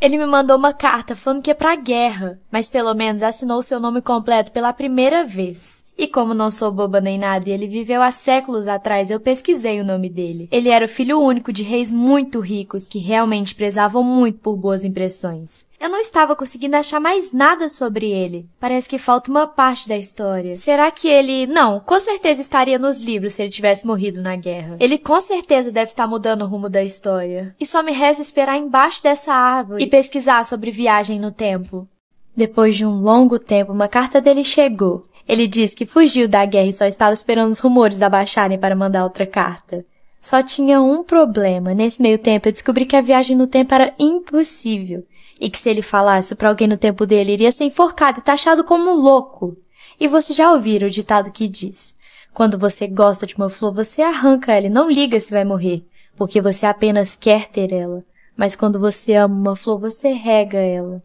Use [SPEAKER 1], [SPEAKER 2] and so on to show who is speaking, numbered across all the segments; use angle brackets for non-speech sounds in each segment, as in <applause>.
[SPEAKER 1] Ele me mandou uma carta falando que é pra guerra, mas pelo menos assinou seu nome completo pela primeira vez. E como não sou boba nem nada e ele viveu há séculos atrás, eu pesquisei o nome dele. Ele era o filho único de reis muito ricos que realmente prezavam muito por boas impressões. Eu não estava conseguindo achar mais nada sobre ele. Parece que falta uma parte da história. Será que ele. Não, com certeza estaria nos livros se ele tivesse morrido na guerra. Ele com certeza deve estar mudando o rumo da história. E só me resta esperar embaixo dessa árvore e pesquisar sobre viagem no tempo. Depois de um longo tempo, uma carta dele chegou. Ele diz que fugiu da guerra e só estava esperando os rumores abaixarem para mandar outra carta. Só tinha um problema. Nesse meio tempo, eu descobri que a viagem no tempo era impossível. E que se ele falasse para alguém no tempo dele, iria ser enforcado e taxado como um louco. E vocês já ouviram o ditado que diz: Quando você gosta de uma flor, você arranca ela e não liga se vai morrer, porque você apenas quer ter ela. Mas quando você ama uma flor, você rega ela.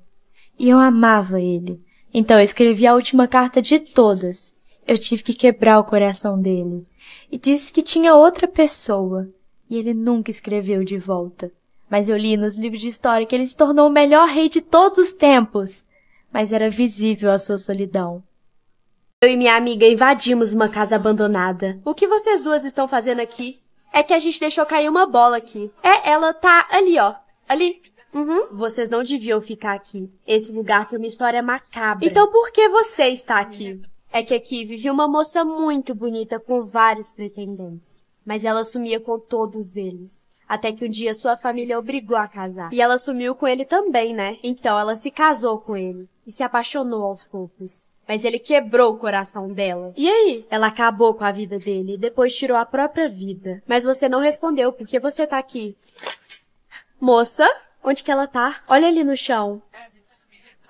[SPEAKER 1] E eu amava ele. Então eu escrevi a última carta de todas. Eu tive que quebrar o coração dele. E disse que tinha outra pessoa. E ele nunca escreveu de volta. Mas eu li nos livros de história que ele se tornou o melhor rei de todos os tempos. Mas era visível a sua solidão. Eu e minha amiga invadimos uma casa abandonada. O que vocês duas estão fazendo aqui? É que a gente deixou cair uma bola aqui. É, ela tá ali, ó. Ali, Uhum. Vocês não deviam ficar aqui. Esse lugar tem uma história macabra. Então por que você está aqui? É que aqui vivia uma moça muito bonita com vários pretendentes. Mas ela sumia com todos eles. Até que um dia sua família obrigou a casar. E ela sumiu com ele também, né? Então ela se casou com ele. E se apaixonou aos poucos. Mas ele quebrou o coração dela. E aí? Ela acabou com a vida dele e depois tirou a própria vida. Mas você não respondeu porque você tá aqui. Moça? Onde que ela tá? Olha ali no chão.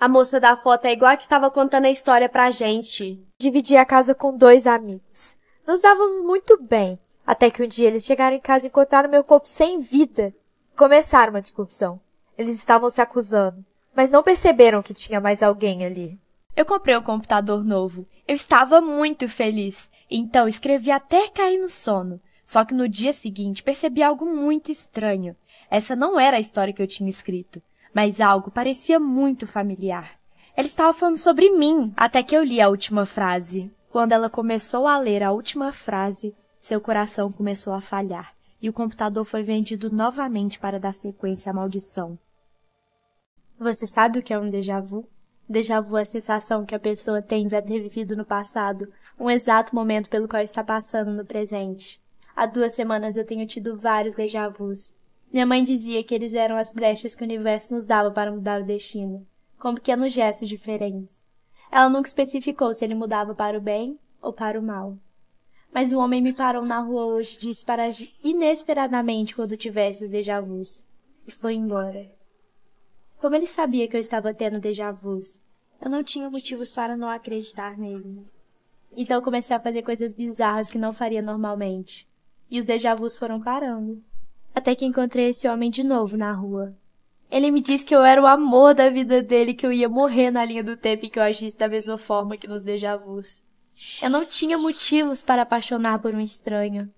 [SPEAKER 1] A moça da foto é igual a que estava contando a história pra gente. Dividi a casa com dois amigos. Nos dávamos muito bem, até que um dia eles chegaram em casa e encontraram meu corpo sem vida. Começaram uma discussão. Eles estavam se acusando, mas não perceberam que tinha mais alguém ali. Eu comprei um computador novo. Eu estava muito feliz, então escrevi até cair no sono. Só que no dia seguinte percebi algo muito estranho. Essa não era a história que eu tinha escrito, mas algo parecia muito familiar. Ela estava falando sobre mim até que eu li a última frase. Quando ela começou a ler a última frase, seu coração começou a falhar e o computador foi vendido novamente para dar sequência à maldição. Você sabe o que é um déjà vu? Déjà vu é a sensação que a pessoa tem de ter vivido no passado, um exato momento pelo qual está passando no presente. Há duas semanas eu tenho tido vários déjà vus. Minha mãe dizia que eles eram as brechas que o universo nos dava para mudar o destino, com pequenos gestos diferentes. Ela nunca especificou se ele mudava para o bem ou para o mal. Mas o homem me parou na rua hoje e disse para inesperadamente quando tivesse os déjà vus. E foi embora. Como ele sabia que eu estava tendo déjà vus, eu não tinha motivos para não acreditar nele. Então comecei a fazer coisas bizarras que não faria normalmente. E os déjà vus foram parando até que encontrei esse homem de novo na rua. Ele me disse que eu era o amor da vida dele, que eu ia morrer na linha do tempo e que eu agisse da mesma forma que nos déjà vus. Eu não tinha motivos para apaixonar por um estranho.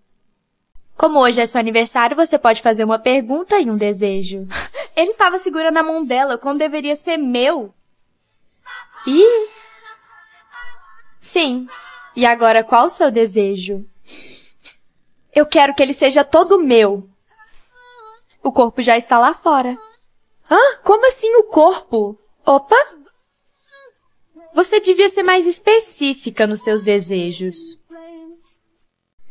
[SPEAKER 1] Como hoje é seu aniversário, você pode fazer uma pergunta e um desejo. <laughs> Ele estava segurando a mão dela quando deveria ser meu. E? Sim. E agora qual o seu desejo? Eu quero que ele seja todo meu. O corpo já está lá fora. Ah, como assim o corpo? Opa! Você devia ser mais específica nos seus desejos.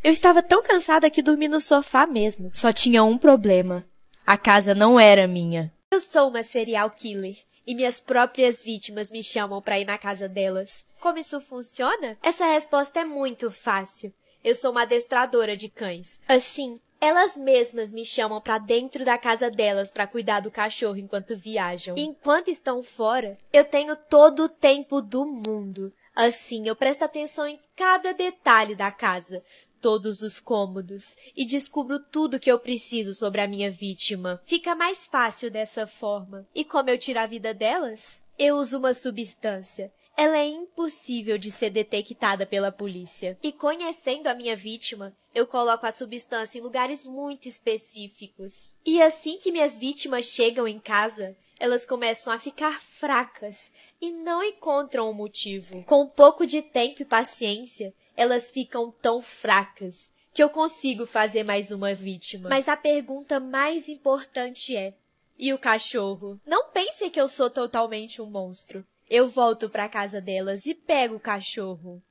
[SPEAKER 1] Eu estava tão cansada que dormi no sofá mesmo. Só tinha um problema. A casa não era minha. Eu sou uma serial killer e minhas próprias vítimas me chamam para ir na casa delas. Como isso funciona? Essa resposta é muito fácil. Eu sou uma adestradora de cães. Assim, elas mesmas me chamam para dentro da casa delas para cuidar do cachorro enquanto viajam. enquanto estão fora, eu tenho todo o tempo do mundo. Assim, eu presto atenção em cada detalhe da casa, todos os cômodos e descubro tudo que eu preciso sobre a minha vítima. Fica mais fácil dessa forma. E como eu tiro a vida delas? Eu uso uma substância ela é impossível de ser detectada pela polícia. E conhecendo a minha vítima, eu coloco a substância em lugares muito específicos. E assim que minhas vítimas chegam em casa, elas começam a ficar fracas e não encontram o um motivo. Com um pouco de tempo e paciência, elas ficam tão fracas que eu consigo fazer mais uma vítima. Mas a pergunta mais importante é: e o cachorro? Não pense que eu sou totalmente um monstro. Eu volto para casa delas e pego o cachorro.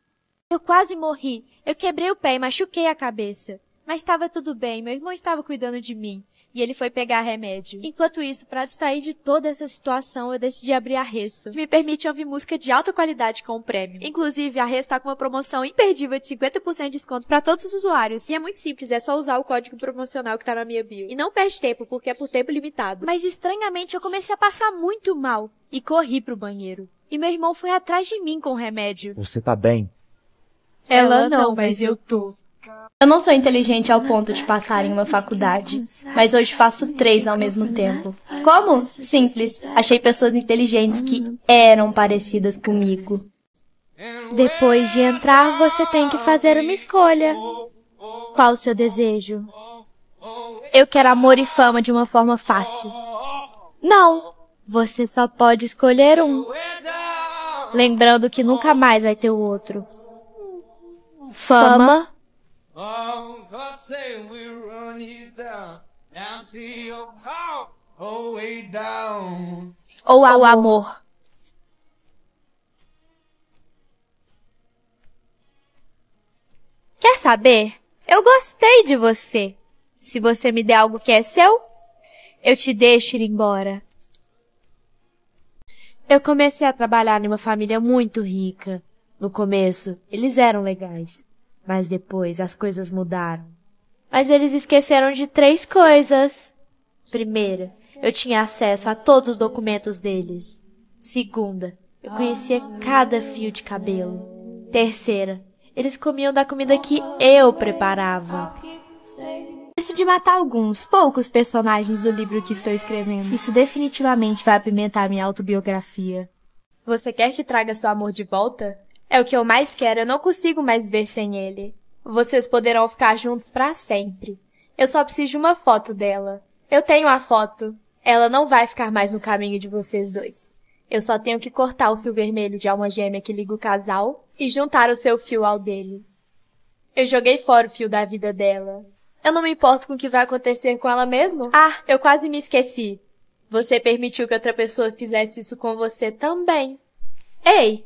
[SPEAKER 1] Eu quase morri. Eu quebrei o pé e machuquei a cabeça. Mas estava tudo bem, meu irmão estava cuidando de mim e ele foi pegar remédio. Enquanto isso, para distrair de toda essa situação, eu decidi abrir a Resso, que me permite ouvir música de alta qualidade com o prêmio. Inclusive, a Resso tá com uma promoção imperdível de 50% de desconto para todos os usuários. E é muito simples, é só usar o código promocional que tá na minha bio. E não perde tempo, porque é por tempo limitado. Mas estranhamente, eu comecei a passar muito mal e corri pro banheiro. E meu irmão foi atrás de mim com o remédio. Você tá bem? Ela não, mas eu tô. Eu não sou inteligente ao ponto de passar em uma faculdade, mas hoje faço três ao mesmo tempo. Como? Simples. Achei pessoas inteligentes que eram parecidas comigo. Depois de entrar, você tem que fazer uma escolha. Qual o seu desejo? Eu quero amor e fama de uma forma fácil. Não! Você só pode escolher um. Lembrando que nunca mais vai ter o outro. Fama Oh, run you down, your all way down. Ou ao amor. Quer saber? Eu gostei de você. Se você me der algo que é seu, eu te deixo ir embora. Eu comecei a trabalhar em uma família muito rica. No começo, eles eram legais. Mas depois as coisas mudaram. Mas eles esqueceram de três coisas. Primeira, eu tinha acesso a todos os documentos deles. Segunda, eu conhecia cada fio de cabelo. Terceira, eles comiam da comida que eu preparava. Decidi matar alguns, poucos personagens do livro que estou escrevendo. Isso definitivamente vai apimentar minha autobiografia. Você quer que traga seu amor de volta? É o que eu mais quero, eu não consigo mais ver sem ele. Vocês poderão ficar juntos para sempre. Eu só preciso de uma foto dela. Eu tenho a foto. Ela não vai ficar mais no caminho de vocês dois. Eu só tenho que cortar o fio vermelho de alma gêmea que liga o casal e juntar o seu fio ao dele. Eu joguei fora o fio da vida dela. Eu não me importo com o que vai acontecer com ela mesmo. Ah, eu quase me esqueci. Você permitiu que outra pessoa fizesse isso com você também. Ei,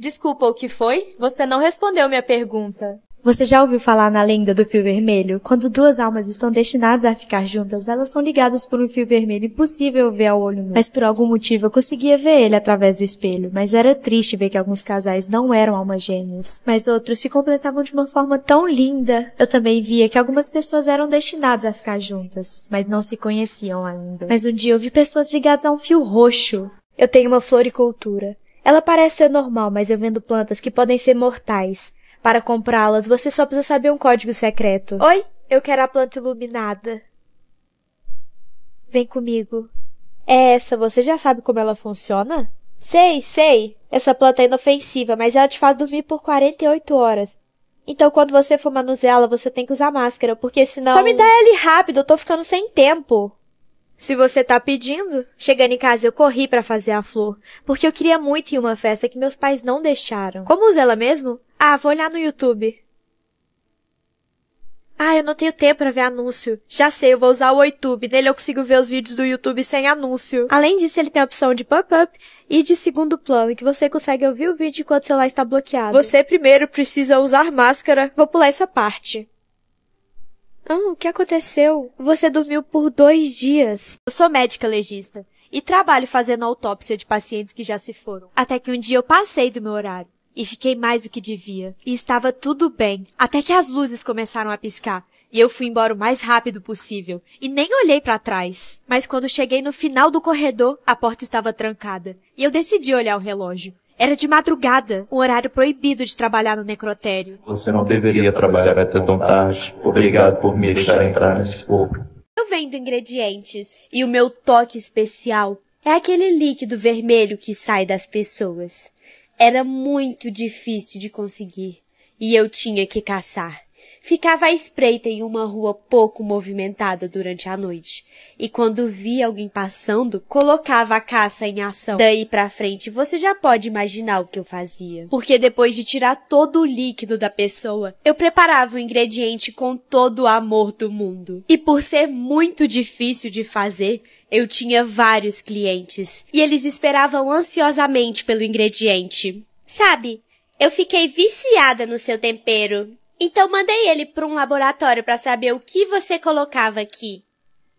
[SPEAKER 1] Desculpa, o que foi? Você não respondeu minha pergunta. Você já ouviu falar na lenda do fio vermelho? Quando duas almas estão destinadas a ficar juntas, elas são ligadas por um fio vermelho impossível ver ao olho nu. Mas por algum motivo eu conseguia ver ele através do espelho, mas era triste ver que alguns casais não eram almas gêmeas, mas outros se completavam de uma forma tão linda. Eu também via que algumas pessoas eram destinadas a ficar juntas, mas não se conheciam ainda. Mas um dia eu vi pessoas ligadas a um fio roxo. Eu tenho uma floricultura. Ela parece ser normal, mas eu vendo plantas que podem ser mortais. Para comprá-las, você só precisa saber um código secreto. Oi, eu quero a planta iluminada. Vem comigo. É essa, você já sabe como ela funciona? Sei, sei. Essa planta é inofensiva, mas ela te faz dormir por 48 horas. Então, quando você for manuseá-la, você tem que usar máscara, porque senão. Só me dá ele rápido, eu tô ficando sem tempo. Se você tá pedindo, chegando em casa eu corri para fazer a flor, porque eu queria muito ir uma festa que meus pais não deixaram. Como usa ela mesmo? Ah, vou olhar no YouTube. Ah, eu não tenho tempo para ver anúncio. Já sei, eu vou usar o YouTube. Nele eu consigo ver os vídeos do YouTube sem anúncio. Além disso, ele tem a opção de pop-up e de segundo plano, que você consegue ouvir o vídeo enquanto o celular está bloqueado. Você primeiro precisa usar máscara. Vou pular essa parte. Ah, o que aconteceu? Você dormiu por dois dias. Eu sou médica legista e trabalho fazendo autópsia de pacientes que já se foram. Até que um dia eu passei do meu horário e fiquei mais do que devia. E estava tudo bem, até que as luzes começaram a piscar. E eu fui embora o mais rápido possível e nem olhei para trás. Mas quando cheguei no final do corredor, a porta estava trancada e eu decidi olhar o relógio. Era de madrugada, um horário proibido de trabalhar no necrotério. Você não deveria trabalhar até tão tarde. Obrigado por me deixar entrar nesse corpo. Eu vendo ingredientes e o meu toque especial é aquele líquido vermelho que sai das pessoas. Era muito difícil de conseguir e eu tinha que caçar. Ficava à espreita em uma rua pouco movimentada durante a noite, e quando via alguém passando, colocava a caça em ação. Daí pra frente, você já pode imaginar o que eu fazia. Porque depois de tirar todo o líquido da pessoa, eu preparava o ingrediente com todo o amor do mundo. E por ser muito difícil de fazer, eu tinha vários clientes, e eles esperavam ansiosamente pelo ingrediente. Sabe, eu fiquei viciada no seu tempero. Então mandei ele para um laboratório para saber o que você colocava aqui.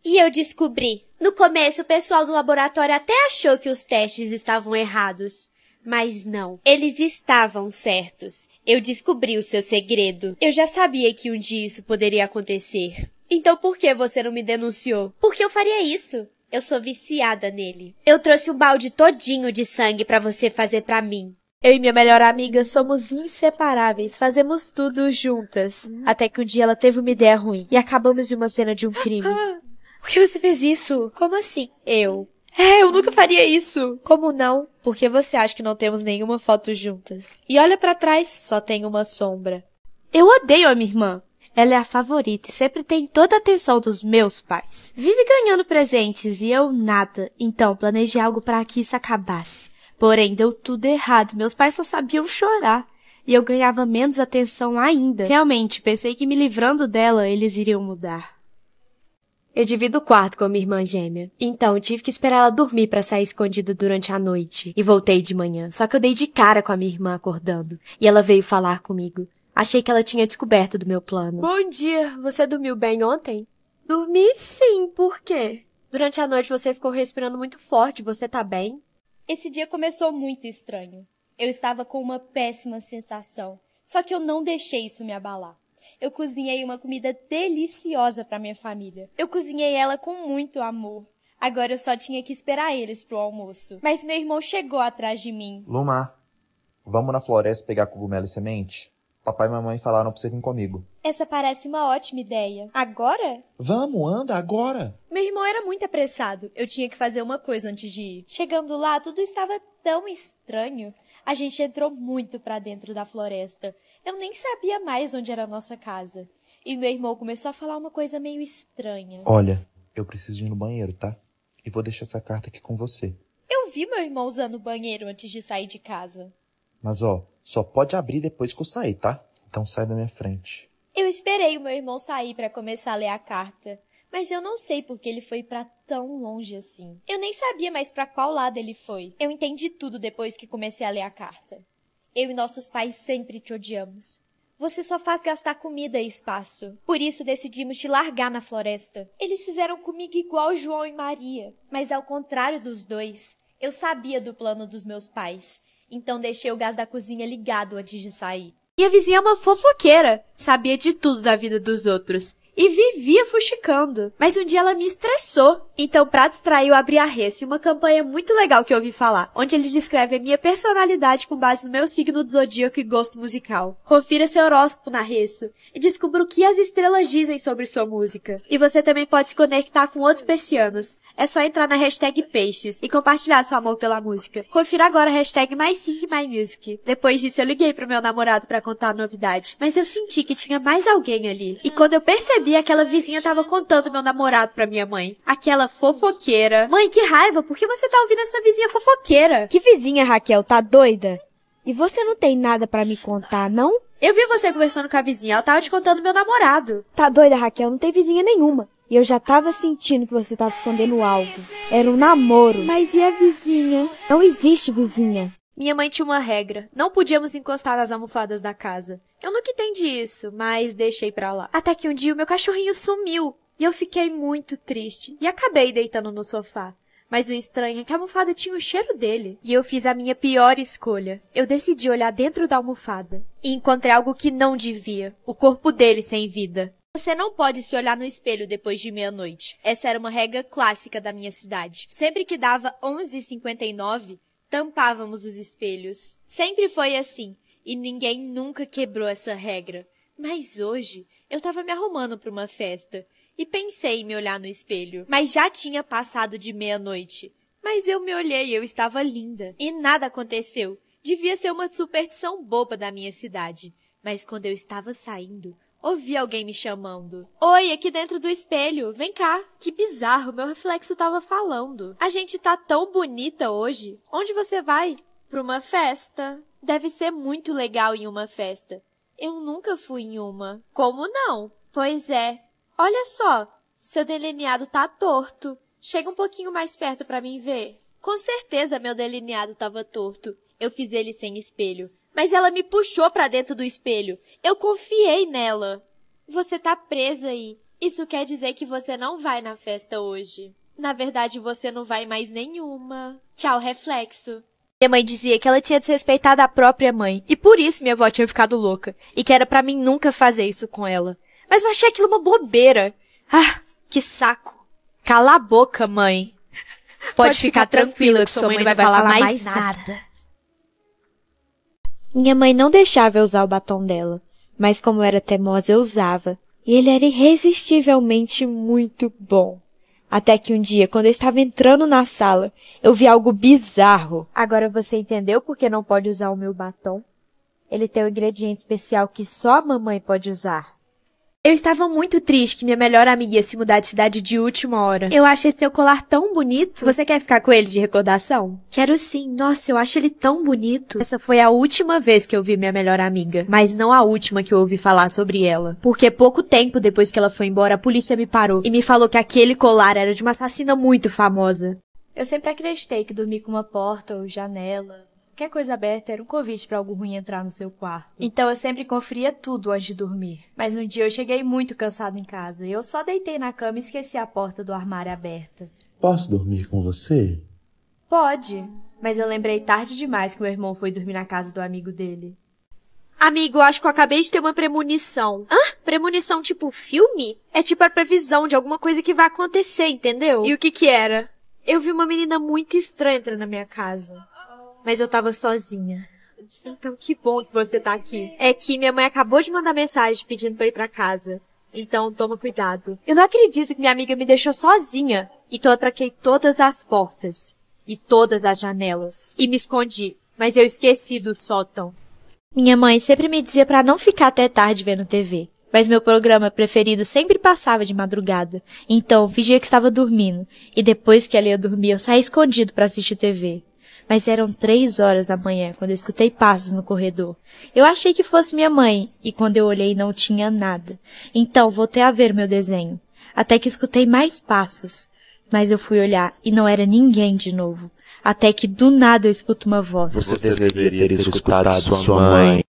[SPEAKER 1] E eu descobri. No começo, o pessoal do laboratório até achou que os testes estavam errados. Mas não, eles estavam certos. Eu descobri o seu segredo. Eu já sabia que um dia isso poderia acontecer. Então por que você não me denunciou? Por que eu faria isso? Eu sou viciada nele. Eu trouxe um balde todinho de sangue para você fazer para mim. Eu e minha melhor amiga somos inseparáveis, fazemos tudo juntas. Hum. Até que um dia ela teve uma ideia ruim e acabamos de uma cena de um crime. <gasps> por que você fez isso? Como assim? Eu. É, eu nunca faria isso. Como não? Porque você acha que não temos nenhuma foto juntas. E olha para trás, só tem uma sombra. Eu odeio a minha irmã. Ela é a favorita e sempre tem toda a atenção dos meus pais. Vive ganhando presentes e eu nada. Então planejei algo para que isso acabasse. Porém, deu tudo errado. Meus pais só sabiam chorar. E eu ganhava menos atenção ainda. Realmente, pensei que me livrando dela, eles iriam mudar. Eu divido o quarto com a minha irmã gêmea. Então, tive que esperar ela dormir para sair escondida durante a noite. E voltei de manhã. Só que eu dei de cara com a minha irmã acordando. E ela veio falar comigo. Achei que ela tinha descoberto do meu plano. Bom dia! Você dormiu bem ontem? Dormi sim, por quê? Durante a noite você ficou respirando muito forte, você tá bem? Esse dia começou muito estranho. Eu estava com uma péssima sensação, só que eu não deixei isso me abalar. Eu cozinhei uma comida deliciosa para minha família. Eu cozinhei ela com muito amor. Agora eu só tinha que esperar eles pro almoço. Mas meu irmão chegou atrás de mim. Luma, vamos na floresta pegar cogumelo e semente? Papai e mamãe falaram pra você vir comigo. Essa parece uma ótima ideia. Agora? Vamos, anda agora. Meu irmão era muito apressado. Eu tinha que fazer uma coisa antes de ir. Chegando lá, tudo estava tão estranho. A gente entrou muito para dentro da floresta. Eu nem sabia mais onde era a nossa casa. E meu irmão começou a falar uma coisa meio estranha. Olha, eu preciso ir no banheiro, tá? E vou deixar essa carta aqui com você. Eu vi meu irmão usando o banheiro antes de sair de casa. Mas ó, só pode abrir depois que eu sair, tá? Então sai da minha frente. Eu esperei o meu irmão sair para começar a ler a carta, mas eu não sei por que ele foi para tão longe assim. Eu nem sabia mais para qual lado ele foi. Eu entendi tudo depois que comecei a ler a carta. Eu e nossos pais sempre te odiamos. Você só faz gastar comida e espaço. Por isso decidimos te largar na floresta. Eles fizeram comigo igual João e Maria, mas ao contrário dos dois, eu sabia do plano dos meus pais. Então deixei o gás da cozinha ligado antes de sair. E a vizinha é uma fofoqueira, sabia de tudo da vida dos outros e vivia fuxicando. Mas um dia ela me estressou então, pra distrair, eu abri a Reço, uma campanha muito legal que eu ouvi falar, onde eles descrevem a minha personalidade com base no meu signo do zodíaco e gosto musical. Confira seu horóscopo na Reço e descubra o que as estrelas dizem sobre sua música. E você também pode se conectar com outros persianos. É só entrar na hashtag Peixes e compartilhar seu amor pela música. Confira agora a hashtag MySingMyMusic. Depois disso, eu liguei pro meu namorado para contar a novidade, mas eu senti que tinha mais alguém ali. E quando eu percebi, aquela vizinha tava contando meu namorado pra minha mãe. Aquela fofoqueira. Mãe, que raiva, por que você tá ouvindo essa vizinha fofoqueira? Que vizinha, Raquel, tá doida? E você não tem nada para me contar, não? Eu vi você conversando com a vizinha, ela tava te contando meu namorado. Tá doida, Raquel, não tem vizinha nenhuma. E eu já tava sentindo que você tava escondendo algo. Era um namoro. Mas e a vizinha? Não existe vizinha. Minha mãe tinha uma regra: não podíamos encostar nas almofadas da casa. Eu nunca entendi isso, mas deixei pra lá. Até que um dia o meu cachorrinho sumiu. E eu fiquei muito triste e acabei deitando no sofá. Mas o estranho é que a almofada tinha o cheiro dele, e eu fiz a minha pior escolha. Eu decidi olhar dentro da almofada e encontrei algo que não devia: o corpo dele sem vida. Você não pode se olhar no espelho depois de meia-noite. Essa era uma regra clássica da minha cidade. Sempre que dava 11h59, tampávamos os espelhos. Sempre foi assim, e ninguém nunca quebrou essa regra. Mas hoje, eu tava me arrumando para uma festa e pensei em me olhar no espelho, mas já tinha passado de meia-noite. Mas eu me olhei, eu estava linda. E nada aconteceu. Devia ser uma superstição boba da minha cidade. Mas quando eu estava saindo, ouvi alguém me chamando. Oi, aqui dentro do espelho, vem cá. Que bizarro, meu reflexo estava falando. A gente tá tão bonita hoje. Onde você vai? Pra uma festa. Deve ser muito legal em uma festa. Eu nunca fui em uma. Como não? Pois é, Olha só, seu delineado tá torto. Chega um pouquinho mais perto para mim ver. Com certeza meu delineado tava torto. Eu fiz ele sem espelho. Mas ela me puxou para dentro do espelho. Eu confiei nela. Você tá presa aí. Isso quer dizer que você não vai na festa hoje. Na verdade, você não vai mais nenhuma. Tchau, reflexo. Minha mãe dizia que ela tinha desrespeitado a própria mãe, e por isso minha avó tinha ficado louca, e que era para mim nunca fazer isso com ela. Mas eu achei aquilo uma bobeira. Ah, que saco. Cala a boca, mãe.
[SPEAKER 2] <laughs> Pode, Pode ficar, ficar tranquila que sua mãe não vai falar mais
[SPEAKER 1] nada. Minha mãe não deixava eu usar o batom dela, mas como eu era teimosa eu usava, e ele era irresistivelmente muito bom. Até que um dia, quando eu estava entrando na sala, eu vi algo bizarro. Agora você entendeu por que não pode usar o meu batom? Ele tem um ingrediente especial que só a mamãe pode usar. Eu estava muito triste que minha melhor amiga ia se mudar de cidade de última hora. Eu achei seu colar tão bonito. Você quer ficar com ele de recordação? Quero sim. Nossa, eu acho ele tão bonito. Essa foi a última vez que eu vi minha melhor amiga, mas não a última que eu ouvi falar sobre ela. Porque pouco tempo depois que ela foi embora, a polícia me parou e me falou que aquele colar era de uma assassina muito famosa. Eu sempre acreditei que dormir com uma porta ou janela qualquer coisa aberta era um convite para algo ruim entrar no seu quarto. Então eu sempre conferia tudo antes de dormir. Mas um dia eu cheguei muito cansado em casa e eu só deitei na cama e esqueci a porta do armário aberta. Posso dormir com você? Pode, mas eu lembrei tarde demais que meu irmão foi dormir na casa do amigo dele. Amigo, acho que eu acabei de ter uma premonição. Hã? Premonição tipo filme? É tipo a previsão de alguma coisa que vai acontecer, entendeu? E o que que era? Eu vi uma menina muito estranha entrar na minha casa mas eu tava sozinha. Então que bom que você tá aqui. É que minha mãe acabou de mandar mensagem pedindo pra ir pra casa. Então toma cuidado. Eu não acredito que minha amiga me deixou sozinha. Então eu traquei todas as portas e todas as janelas e me escondi, mas eu esqueci do sótão. Minha mãe sempre me dizia para não ficar até tarde vendo TV, mas meu programa preferido sempre passava de madrugada, então fingia que estava dormindo e depois que ela ia dormir eu saía escondido para assistir TV mas eram três horas da manhã quando eu escutei passos no corredor. Eu achei que fosse minha mãe, e quando eu olhei não tinha nada. Então voltei a ver meu desenho, até que escutei mais passos. Mas eu fui olhar e não era ninguém de novo. Até que do nada eu escuto uma voz. Você deveria ter escutado sua mãe.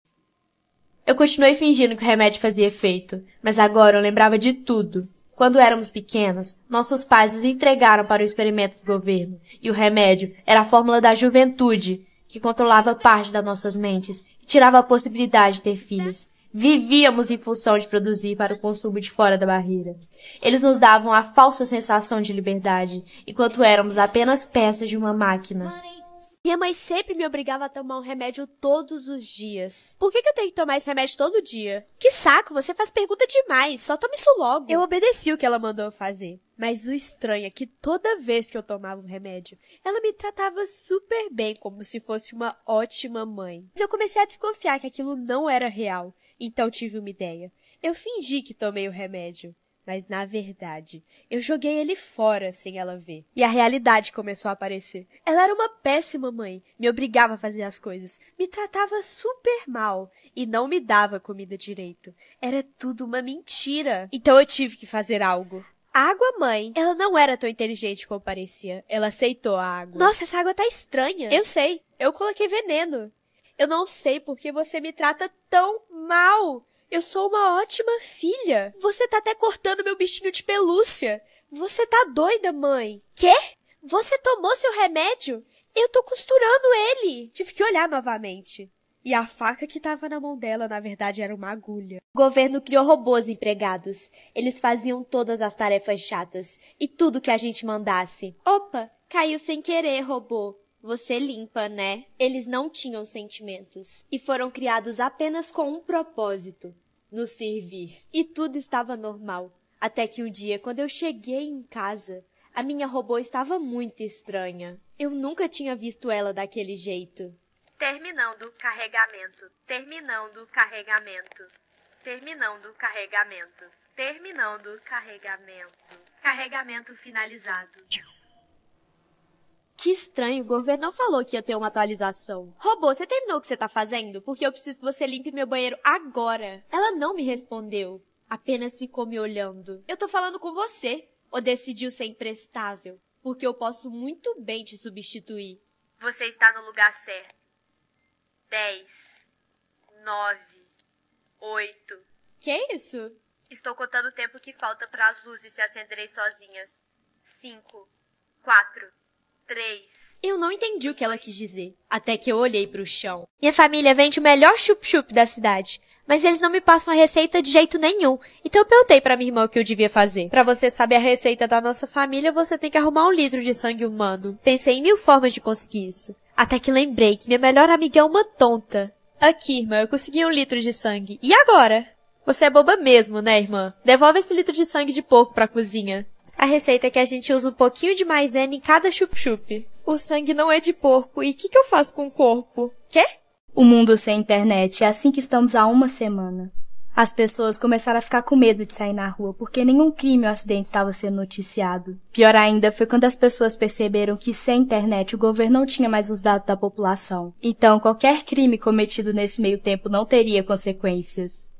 [SPEAKER 1] Eu continuei fingindo que o remédio fazia efeito, mas agora eu lembrava de tudo. Quando éramos pequenos, nossos pais nos entregaram para o experimento do governo, e o remédio era a fórmula da juventude, que controlava parte das nossas mentes e tirava a possibilidade de ter filhos. Vivíamos em função de produzir para o consumo de fora da barreira. Eles nos davam a falsa sensação de liberdade, enquanto éramos apenas peças de uma máquina. Minha mãe sempre me obrigava a tomar um remédio todos os dias. Por que, que eu tenho que tomar esse remédio todo dia? Que saco, você faz pergunta demais, só toma isso logo. Eu obedeci o que ela mandou fazer. Mas o estranho é que toda vez que eu tomava o um remédio, ela me tratava super bem, como se fosse uma ótima mãe. Mas eu comecei a desconfiar que aquilo não era real, então tive uma ideia. Eu fingi que tomei o remédio mas na verdade, eu joguei ele fora sem ela ver. E a realidade começou a aparecer. Ela era uma péssima mãe, me obrigava a fazer as coisas, me tratava super mal e não me dava comida direito. Era tudo uma mentira. Então eu tive que fazer algo. A água mãe, ela não era tão inteligente como parecia. Ela aceitou a água. Nossa, essa água tá estranha. Eu sei. Eu coloquei veneno. Eu não sei por que você me trata tão mal. Eu sou uma ótima filha. Você tá até cortando meu bichinho de pelúcia. Você tá doida, mãe? Quê? Você tomou seu remédio? Eu tô costurando ele. Tive que olhar novamente. E a faca que estava na mão dela, na verdade, era uma agulha. O governo criou robôs empregados. Eles faziam todas as tarefas chatas e tudo que a gente mandasse. Opa, caiu sem querer, robô. Você limpa, né? Eles não tinham sentimentos e foram criados apenas com um propósito: nos servir. E tudo estava normal. Até que um dia, quando eu cheguei em casa, a minha robô estava muito estranha. Eu nunca tinha visto ela daquele jeito. Terminando o carregamento. Terminando o carregamento. Terminando o carregamento. Terminando o carregamento. Carregamento finalizado. Que estranho, o governo não falou que ia ter uma atualização. Robô, você terminou o que você tá fazendo? Porque eu preciso que você limpe meu banheiro agora. Ela não me respondeu. Apenas ficou me olhando. Eu tô falando com você. Ou decidiu ser imprestável? Porque eu posso muito bem te substituir. Você está no lugar certo. Dez. Nove. Oito. Que isso? Estou contando o tempo que falta para as luzes se acenderem sozinhas. Cinco. Quatro três. Eu não entendi o que ela quis dizer, até que eu olhei para o chão. Minha família vende o melhor chup-chup da cidade, mas eles não me passam a receita de jeito nenhum, então eu perguntei para minha irmã o que eu devia fazer. Para você saber a receita da nossa família, você tem que arrumar um litro de sangue humano. Pensei em mil formas de conseguir isso, até que lembrei que minha melhor amiga é uma tonta. Aqui, irmã, eu consegui um litro de sangue. E agora? Você é boba mesmo, né, irmã? Devolve esse litro de sangue de pouco pra cozinha. A receita é que a gente usa um pouquinho de maisena em cada chup-chup. O sangue não é de porco, e o que, que eu faço com o corpo? Quê? O mundo sem internet é assim que estamos há uma semana. As pessoas começaram a ficar com medo de sair na rua porque nenhum crime ou acidente estava sendo noticiado. Pior ainda foi quando as pessoas perceberam que sem internet o governo não tinha mais os dados da população. Então qualquer crime cometido nesse meio tempo não teria consequências.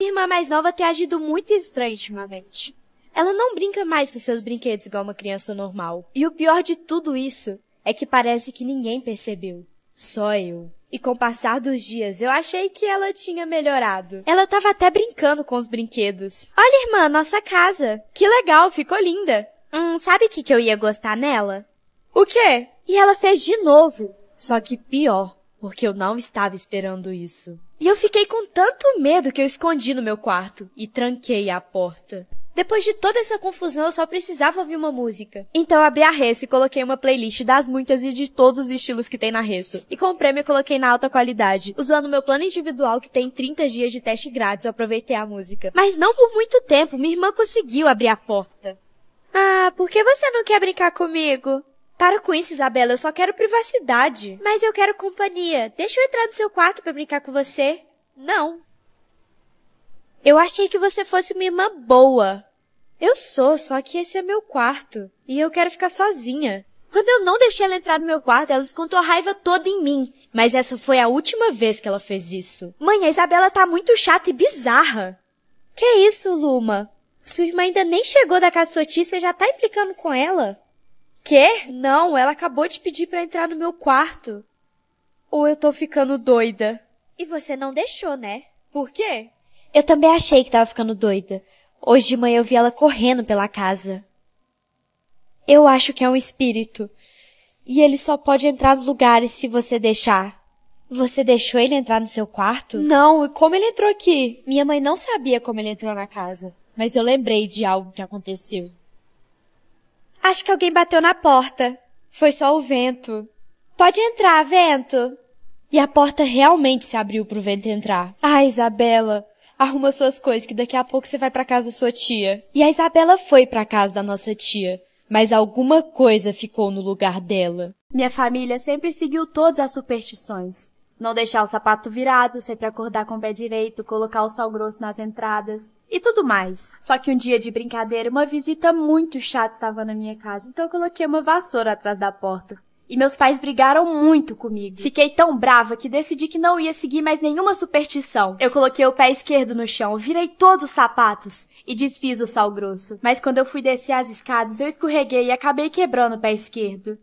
[SPEAKER 1] Minha irmã mais nova tem agido muito estranho ultimamente. Ela não brinca mais com seus brinquedos igual uma criança normal. E o pior de tudo isso é que parece que ninguém percebeu. Só eu. E com o passar dos dias, eu achei que ela tinha melhorado. Ela estava até brincando com os brinquedos. Olha, irmã, nossa casa. Que legal, ficou linda. Hum, sabe o que, que eu ia gostar nela? O quê? E ela fez de novo. Só que pior, porque eu não estava esperando isso. E eu fiquei com tanto medo que eu escondi no meu quarto e tranquei a porta. Depois de toda essa confusão, eu só precisava ouvir uma música. Então eu abri a Resso e coloquei uma playlist das muitas e de todos os estilos que tem na Resso. E com o prêmio eu coloquei na alta qualidade. Usando meu plano individual que tem 30 dias de teste grátis, eu aproveitei a música. Mas não por muito tempo, minha irmã conseguiu abrir a porta. Ah, por que você não quer brincar comigo? Para com isso, Isabela, eu só quero privacidade. Mas eu quero companhia. Deixa eu entrar no seu quarto para brincar com você. Não. Eu achei que você fosse uma irmã boa. Eu sou, só que esse é meu quarto. E eu quero ficar sozinha. Quando eu não deixei ela entrar no meu quarto, ela descontou a raiva toda em mim. Mas essa foi a última vez que ela fez isso. Mãe, a Isabela tá muito chata e bizarra. Que isso, Luma? Sua irmã ainda nem chegou da casa sua tia, você já tá implicando com ela? Quê? Não, ela acabou de pedir para entrar no meu quarto. Ou eu tô ficando doida? E você não deixou, né? Por quê? Eu também achei que tava ficando doida. Hoje de manhã eu vi ela correndo pela casa. Eu acho que é um espírito. E ele só pode entrar nos lugares se você deixar. Você deixou ele entrar no seu quarto? Não, e como ele entrou aqui? Minha mãe não sabia como ele entrou na casa, mas eu lembrei de algo que aconteceu. Acho que alguém bateu na porta. Foi só o vento. Pode entrar, vento. E a porta realmente se abriu pro vento entrar. Ah, Isabela, Arruma suas coisas que daqui a pouco você vai para casa da sua tia. E a Isabela foi para casa da nossa tia, mas alguma coisa ficou no lugar dela. Minha família sempre seguiu todas as superstições. Não deixar o sapato virado, sempre acordar com o pé direito, colocar o sal grosso nas entradas e tudo mais. Só que um dia de brincadeira, uma visita muito chata estava na minha casa, então eu coloquei uma vassoura atrás da porta. E meus pais brigaram muito comigo. Fiquei tão brava que decidi que não ia seguir mais nenhuma superstição. Eu coloquei o pé esquerdo no chão, virei todos os sapatos e desfiz o sal grosso. Mas quando eu fui descer as escadas, eu escorreguei e acabei quebrando o pé esquerdo.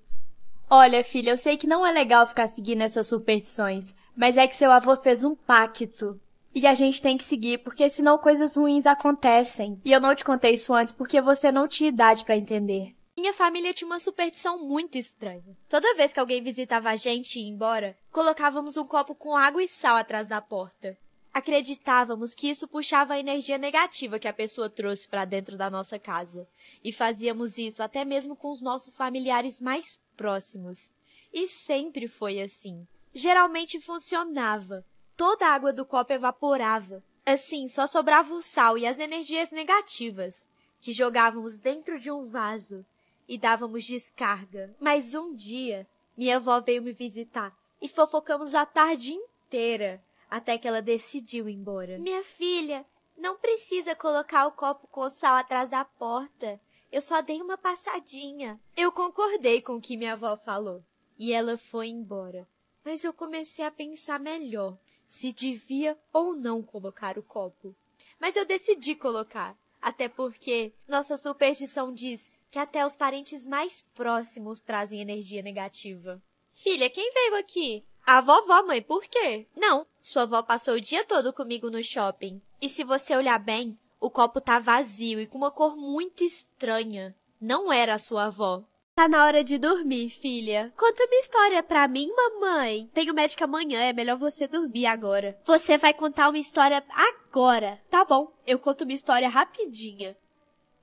[SPEAKER 1] Olha, filha, eu sei que não é legal ficar seguindo essas superstições, mas é que seu avô fez um pacto. E a gente tem que seguir, porque senão coisas ruins acontecem. E eu não te contei isso antes porque você não tinha idade para entender. Minha família tinha uma superstição muito estranha. Toda vez que alguém visitava a gente e ia embora, colocávamos um copo com água e sal atrás da porta. Acreditávamos que isso puxava a energia negativa que a pessoa trouxe para dentro da nossa casa. E fazíamos isso até mesmo com os nossos familiares mais próximos. E sempre foi assim. Geralmente funcionava. Toda a água do copo evaporava. Assim, só sobrava o sal e as energias negativas, que jogávamos dentro de um vaso e dávamos descarga. Mas um dia, minha avó veio me visitar e fofocamos a tarde inteira, até que ela decidiu ir embora. Minha filha, não precisa colocar o copo com sal atrás da porta. Eu só dei uma passadinha. Eu concordei com o que minha avó falou. E ela foi embora. Mas eu comecei a pensar melhor se devia ou não colocar o copo. Mas eu decidi colocar. Até porque nossa superstição diz que até os parentes mais próximos trazem energia negativa. Filha, quem veio aqui? A vovó, mãe, por quê? Não, sua avó passou o dia todo comigo no shopping. E se você olhar bem, o copo tá vazio e com uma cor muito estranha. Não era a sua avó. Tá na hora de dormir, filha. Conta uma história pra mim, mamãe. Tenho médico amanhã, é melhor você dormir agora. Você vai contar uma história agora. Tá bom, eu conto uma história rapidinha.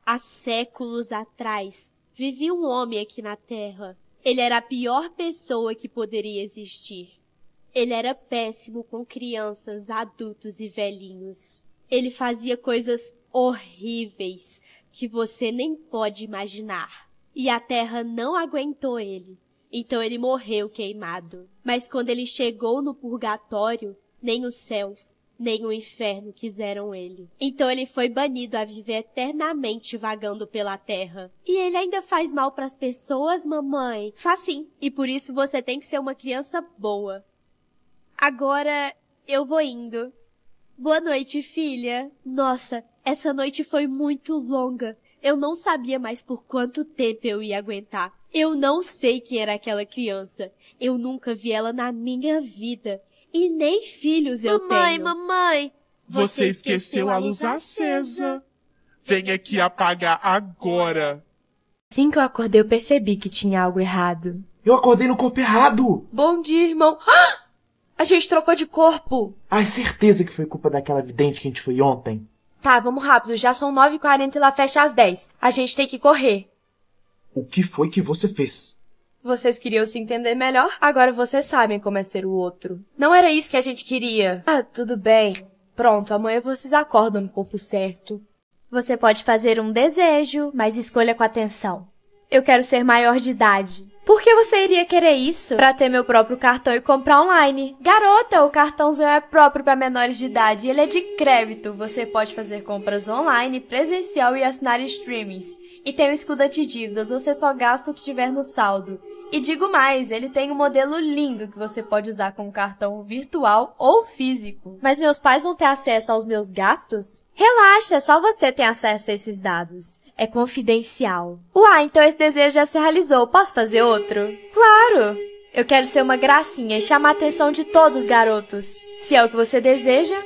[SPEAKER 1] Há séculos atrás, vivia um homem aqui na Terra. Ele era a pior pessoa que poderia existir. Ele era péssimo com crianças, adultos e velhinhos. Ele fazia coisas horríveis que você nem pode imaginar. E a terra não aguentou ele, então ele morreu queimado. Mas quando ele chegou no purgatório, nem os céus, nem o inferno quiseram ele. Então ele foi banido a viver eternamente vagando pela terra. E ele ainda faz mal para as pessoas, mamãe? Faz sim, e por isso você tem que ser uma criança boa. Agora eu vou indo. Boa noite, filha. Nossa, essa noite foi muito longa. Eu não sabia mais por quanto tempo eu ia aguentar. Eu não sei quem era aquela criança. Eu nunca vi ela na minha vida. E nem filhos eu mamãe, tenho. Mamãe, mamãe! Você esqueceu a luz acesa. Venha aqui apagar agora. Assim que eu acordei, eu percebi que tinha algo errado. Eu acordei no corpo errado! Bom dia, irmão. <gasps> Ah! A gente trocou de corpo. Ai, certeza que foi culpa daquela vidente que a gente foi ontem. Tá, vamos rápido. Já são 9h40 e lá fecha às 10. A gente tem que correr. O que foi que você fez? Vocês queriam se entender melhor, agora vocês sabem como é ser o outro. Não era isso que a gente queria. Ah, tudo bem. Pronto, amanhã vocês acordam no corpo certo. Você pode fazer um desejo, mas escolha com atenção. Eu quero ser maior de idade. Por que você iria querer isso? Pra ter meu próprio cartão e comprar online. Garota, o cartãozinho é próprio para menores de idade. Ele é de crédito. Você pode fazer compras online, presencial e assinar streamings. E tem o escudo antidívidas. Você só gasta o que tiver no saldo. E digo mais, ele tem um modelo lindo que você pode usar com cartão virtual ou físico. Mas meus pais vão ter acesso aos meus gastos? Relaxa, é só você tem acesso a esses dados. É confidencial. Uai, então esse desejo já se realizou. Posso fazer outro? Claro! Eu quero ser uma gracinha e chamar a atenção de todos os garotos. Se é o que você deseja.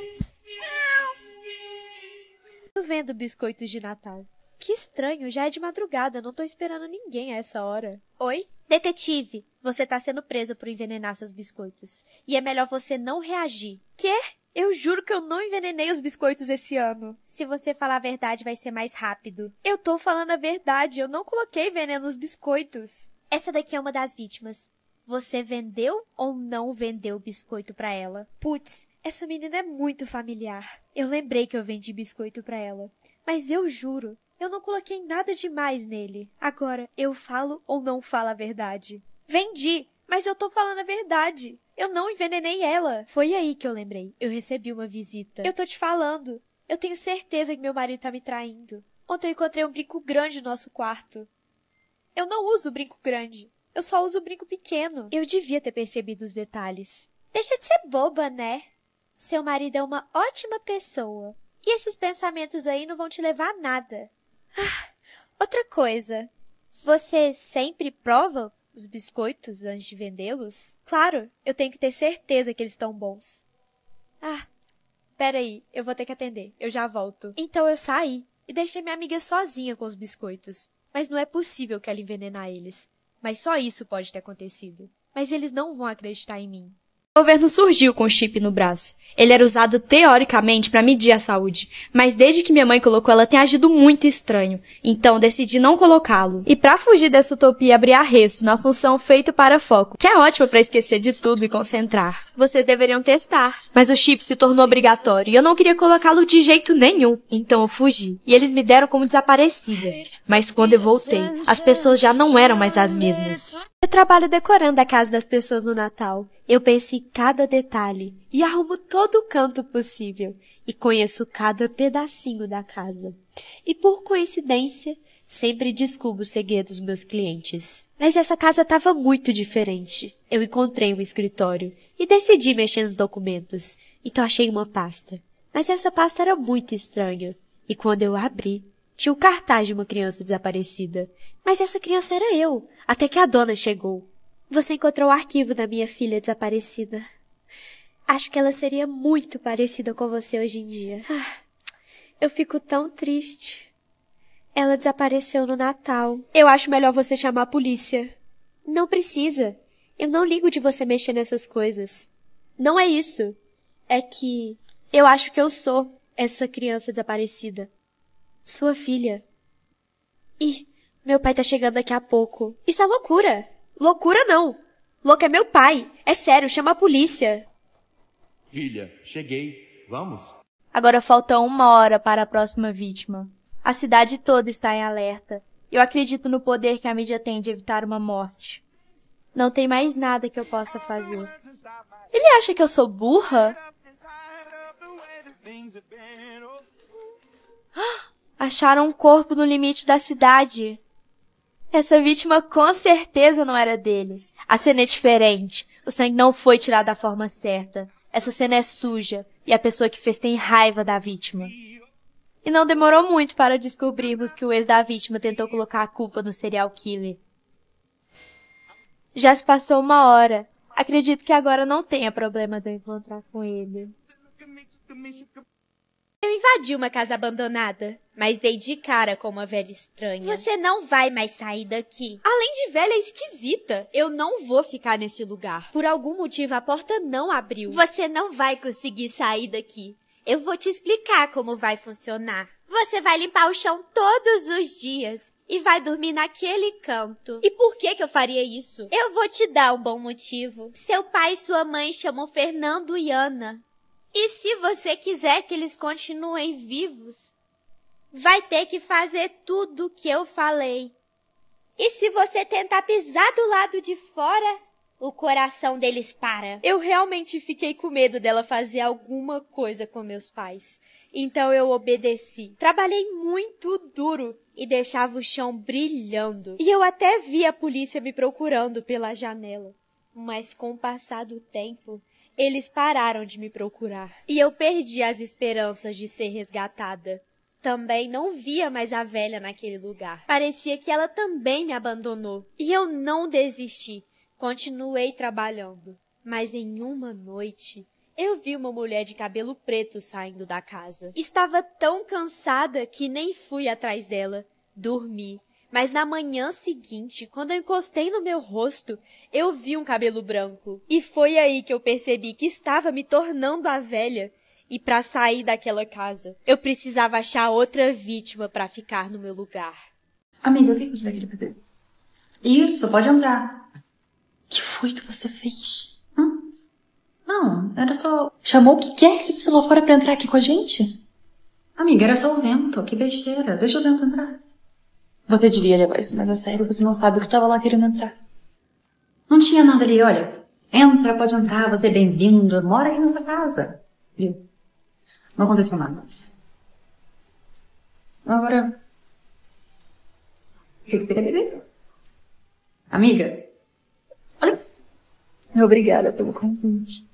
[SPEAKER 1] Tô vendo biscoitos de Natal. Que estranho, já é de madrugada, não tô esperando ninguém a essa hora. Oi? Detetive, você tá sendo presa por envenenar seus biscoitos. E é melhor você não reagir. Quê? Eu juro que eu não envenenei os biscoitos esse ano. Se você falar a verdade, vai ser mais rápido. Eu tô falando a verdade, eu não coloquei veneno nos biscoitos. Essa daqui é uma das vítimas. Você vendeu ou não vendeu o biscoito para ela? Putz, essa menina é muito familiar. Eu lembrei que eu vendi biscoito para ela. Mas eu juro, eu não coloquei nada demais nele. Agora, eu falo ou não falo a verdade? Vendi, mas eu tô falando a verdade. Eu não envenenei ela. Foi aí que eu lembrei. Eu recebi uma visita. Eu tô te falando. Eu tenho certeza que meu marido tá me traindo. Ontem eu encontrei um brinco grande no nosso quarto. Eu não uso brinco grande. Eu só uso brinco pequeno. Eu devia ter percebido os detalhes. Deixa de ser boba, né? Seu marido é uma ótima pessoa. E esses pensamentos aí não vão te levar a nada. Ah, outra coisa. Você sempre prova os biscoitos antes de vendê-los? Claro, eu tenho que ter certeza que eles estão bons. Ah, peraí, eu vou ter que atender. Eu já volto. Então eu saí e deixei minha amiga sozinha com os biscoitos. Mas não é possível que ela envenenar eles. Mas só isso pode ter acontecido. Mas eles não vão acreditar em mim. O governo surgiu com o chip no braço. Ele era usado teoricamente para medir a saúde, mas desde que minha mãe colocou ela tem agido muito estranho, então decidi não colocá-lo. E para fugir dessa utopia, abri a resto na função feito para foco, que é ótima para esquecer de tudo e concentrar. Vocês deveriam testar, mas o chip se tornou obrigatório e eu não queria colocá-lo de jeito nenhum, então eu fugi. E eles me deram como desaparecida. Mas quando eu voltei, as pessoas já não eram mais as mesmas. Eu trabalho decorando a casa das pessoas no Natal. Eu penso em cada detalhe e arrumo todo o canto possível e conheço cada pedacinho da casa. E por coincidência, sempre descubro o segredos dos meus clientes. Mas essa casa estava muito diferente. Eu encontrei um escritório e decidi mexer nos documentos, então achei uma pasta. Mas essa pasta era muito estranha. E quando eu abri, tinha o cartaz de uma criança desaparecida. Mas essa criança era eu, até que a dona chegou. Você encontrou o arquivo da minha filha desaparecida. Acho que ela seria muito parecida com você hoje em dia. Ah, eu fico tão triste. Ela desapareceu no Natal. Eu acho melhor você chamar a polícia. Não precisa. Eu não ligo de você mexer nessas coisas. Não é isso. É que eu acho que eu sou essa criança desaparecida. Sua filha. Ih, meu pai tá chegando daqui a pouco. Isso é loucura! Loucura não. Louco é meu pai. É sério, chama a polícia. Filha, cheguei. Vamos? Agora falta uma hora para a próxima vítima. A cidade toda está em alerta. Eu acredito no poder que a mídia tem de evitar uma morte. Não tem mais nada que eu possa fazer. Ele acha que eu sou burra? <gasps> Acharam um corpo no limite da cidade. Essa vítima com certeza não era dele. A cena é diferente. O sangue não foi tirado da forma certa. Essa cena é suja e a pessoa que fez tem raiva da vítima. E não demorou muito para descobrirmos que o ex da vítima tentou colocar a culpa no serial killer. Já se passou uma hora. Acredito que agora não tenha problema de eu encontrar com ele. Eu invadi uma casa abandonada, mas dei de cara com uma velha estranha. Você não vai mais sair daqui. Além de velha esquisita, eu não vou ficar nesse lugar. Por algum motivo a porta não abriu. Você não vai conseguir sair daqui. Eu vou te explicar como vai funcionar. Você vai limpar o chão todos os dias e vai dormir naquele canto. E por que que eu faria isso? Eu vou te dar um bom motivo. Seu pai e sua mãe chamam Fernando e Ana e se você quiser que eles continuem vivos, vai ter que fazer tudo o que eu falei. E se você tentar pisar do lado de fora, o coração deles para. Eu realmente fiquei com medo dela fazer alguma coisa com meus pais. Então eu obedeci. Trabalhei muito duro e deixava o chão brilhando. E eu até vi a polícia me procurando pela janela. Mas com o passar do tempo, eles pararam de me procurar e eu perdi as esperanças de ser resgatada. Também não via mais a velha naquele lugar. Parecia que ela também me abandonou. E eu não desisti. Continuei trabalhando. Mas em uma noite, eu vi uma mulher de cabelo preto saindo da casa. Estava tão cansada que nem fui atrás dela. Dormi mas na manhã seguinte, quando eu encostei no meu rosto, eu vi um cabelo branco. E foi aí que eu percebi que estava me tornando a velha. E para sair daquela casa, eu precisava achar outra vítima para ficar no meu lugar. Amiga, o que você vai tá querer beber? Isso, pode entrar. Que foi que você fez? Hum? Não, era só. Chamou o que quer que você lá fora pra entrar aqui com a gente? Amiga, era só o vento, que besteira. Deixa o vento entrar. Você devia levar isso mais a sério, você não sabe o que estava lá querendo entrar. Não tinha nada ali, olha. Entra, pode entrar, você é bem-vindo, mora aqui nessa casa. Viu? Não aconteceu nada. Agora. O que você quer beber? Amiga? Olha. Obrigada pelo convite.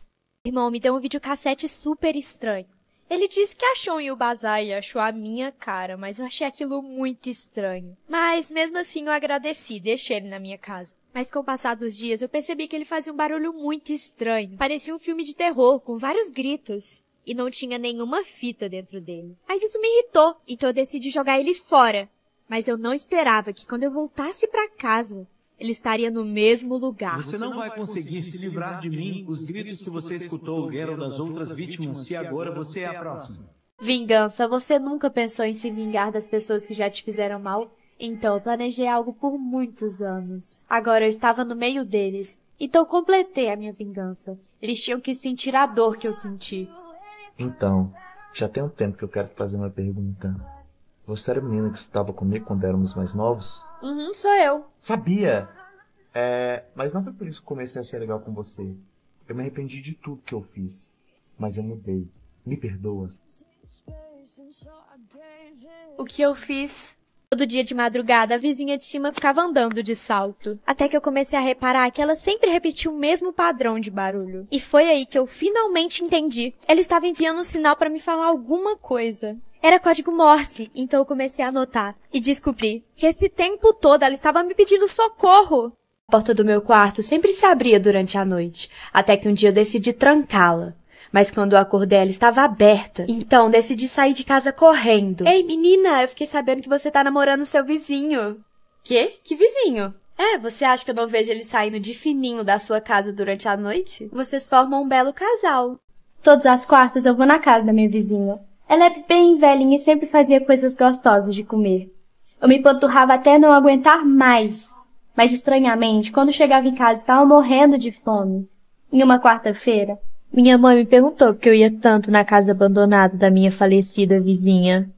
[SPEAKER 1] Irmão, me deu um videocassete super estranho. Ele disse que achou em Ubazai e achou a minha cara, mas eu achei aquilo muito estranho. Mas mesmo assim eu agradeci, deixei ele na minha casa. Mas com o passar dos dias eu percebi que ele fazia um barulho muito estranho. Parecia um filme de terror, com vários gritos. E não tinha nenhuma fita dentro dele. Mas isso me irritou, então eu decidi jogar ele fora. Mas eu não esperava que quando eu voltasse para casa, ele estaria no mesmo lugar. Você não vai conseguir se livrar de mim, os gritos que você escutou, Geralt, das outras vítimas, se agora você é a próxima. Vingança, você nunca pensou em se vingar das pessoas que já te fizeram mal? Então, eu planejei algo por muitos anos. Agora eu estava no meio deles, então completei a minha vingança. Eles tinham que sentir a dor que eu senti. Então, já tem um tempo que eu quero te fazer uma pergunta. Você era a menina que estava comigo quando éramos mais novos? Uhum, sou eu. Sabia! É, mas não foi por isso que comecei a ser legal com você. Eu me arrependi de tudo que eu fiz. Mas eu mudei. Me perdoa. O que eu fiz? Todo dia de madrugada, a vizinha de cima ficava andando de salto. Até que eu comecei a reparar que ela sempre repetia o mesmo padrão de barulho. E foi aí que eu finalmente entendi. Ela estava enviando um sinal para me falar alguma coisa. Era código Morse, então eu comecei a anotar e descobri que esse tempo todo ela estava me pedindo socorro. A porta do meu quarto sempre se abria durante a noite, até que um dia eu decidi trancá-la. Mas quando eu acordei, ela estava aberta. Então decidi sair de casa correndo. Ei, menina, eu fiquei sabendo que você tá namorando seu vizinho. Quê? Que vizinho? É, você acha que eu não vejo ele saindo de fininho da sua casa durante a noite? Vocês formam um belo casal. Todas as quartas eu vou na casa da minha vizinha. Ela é bem velhinha e sempre fazia coisas gostosas de comer. Eu me panturrava até não aguentar mais. Mas estranhamente, quando chegava em casa, estava morrendo de fome. Em uma quarta-feira, minha mãe me perguntou por que eu ia tanto na casa abandonada da minha falecida vizinha.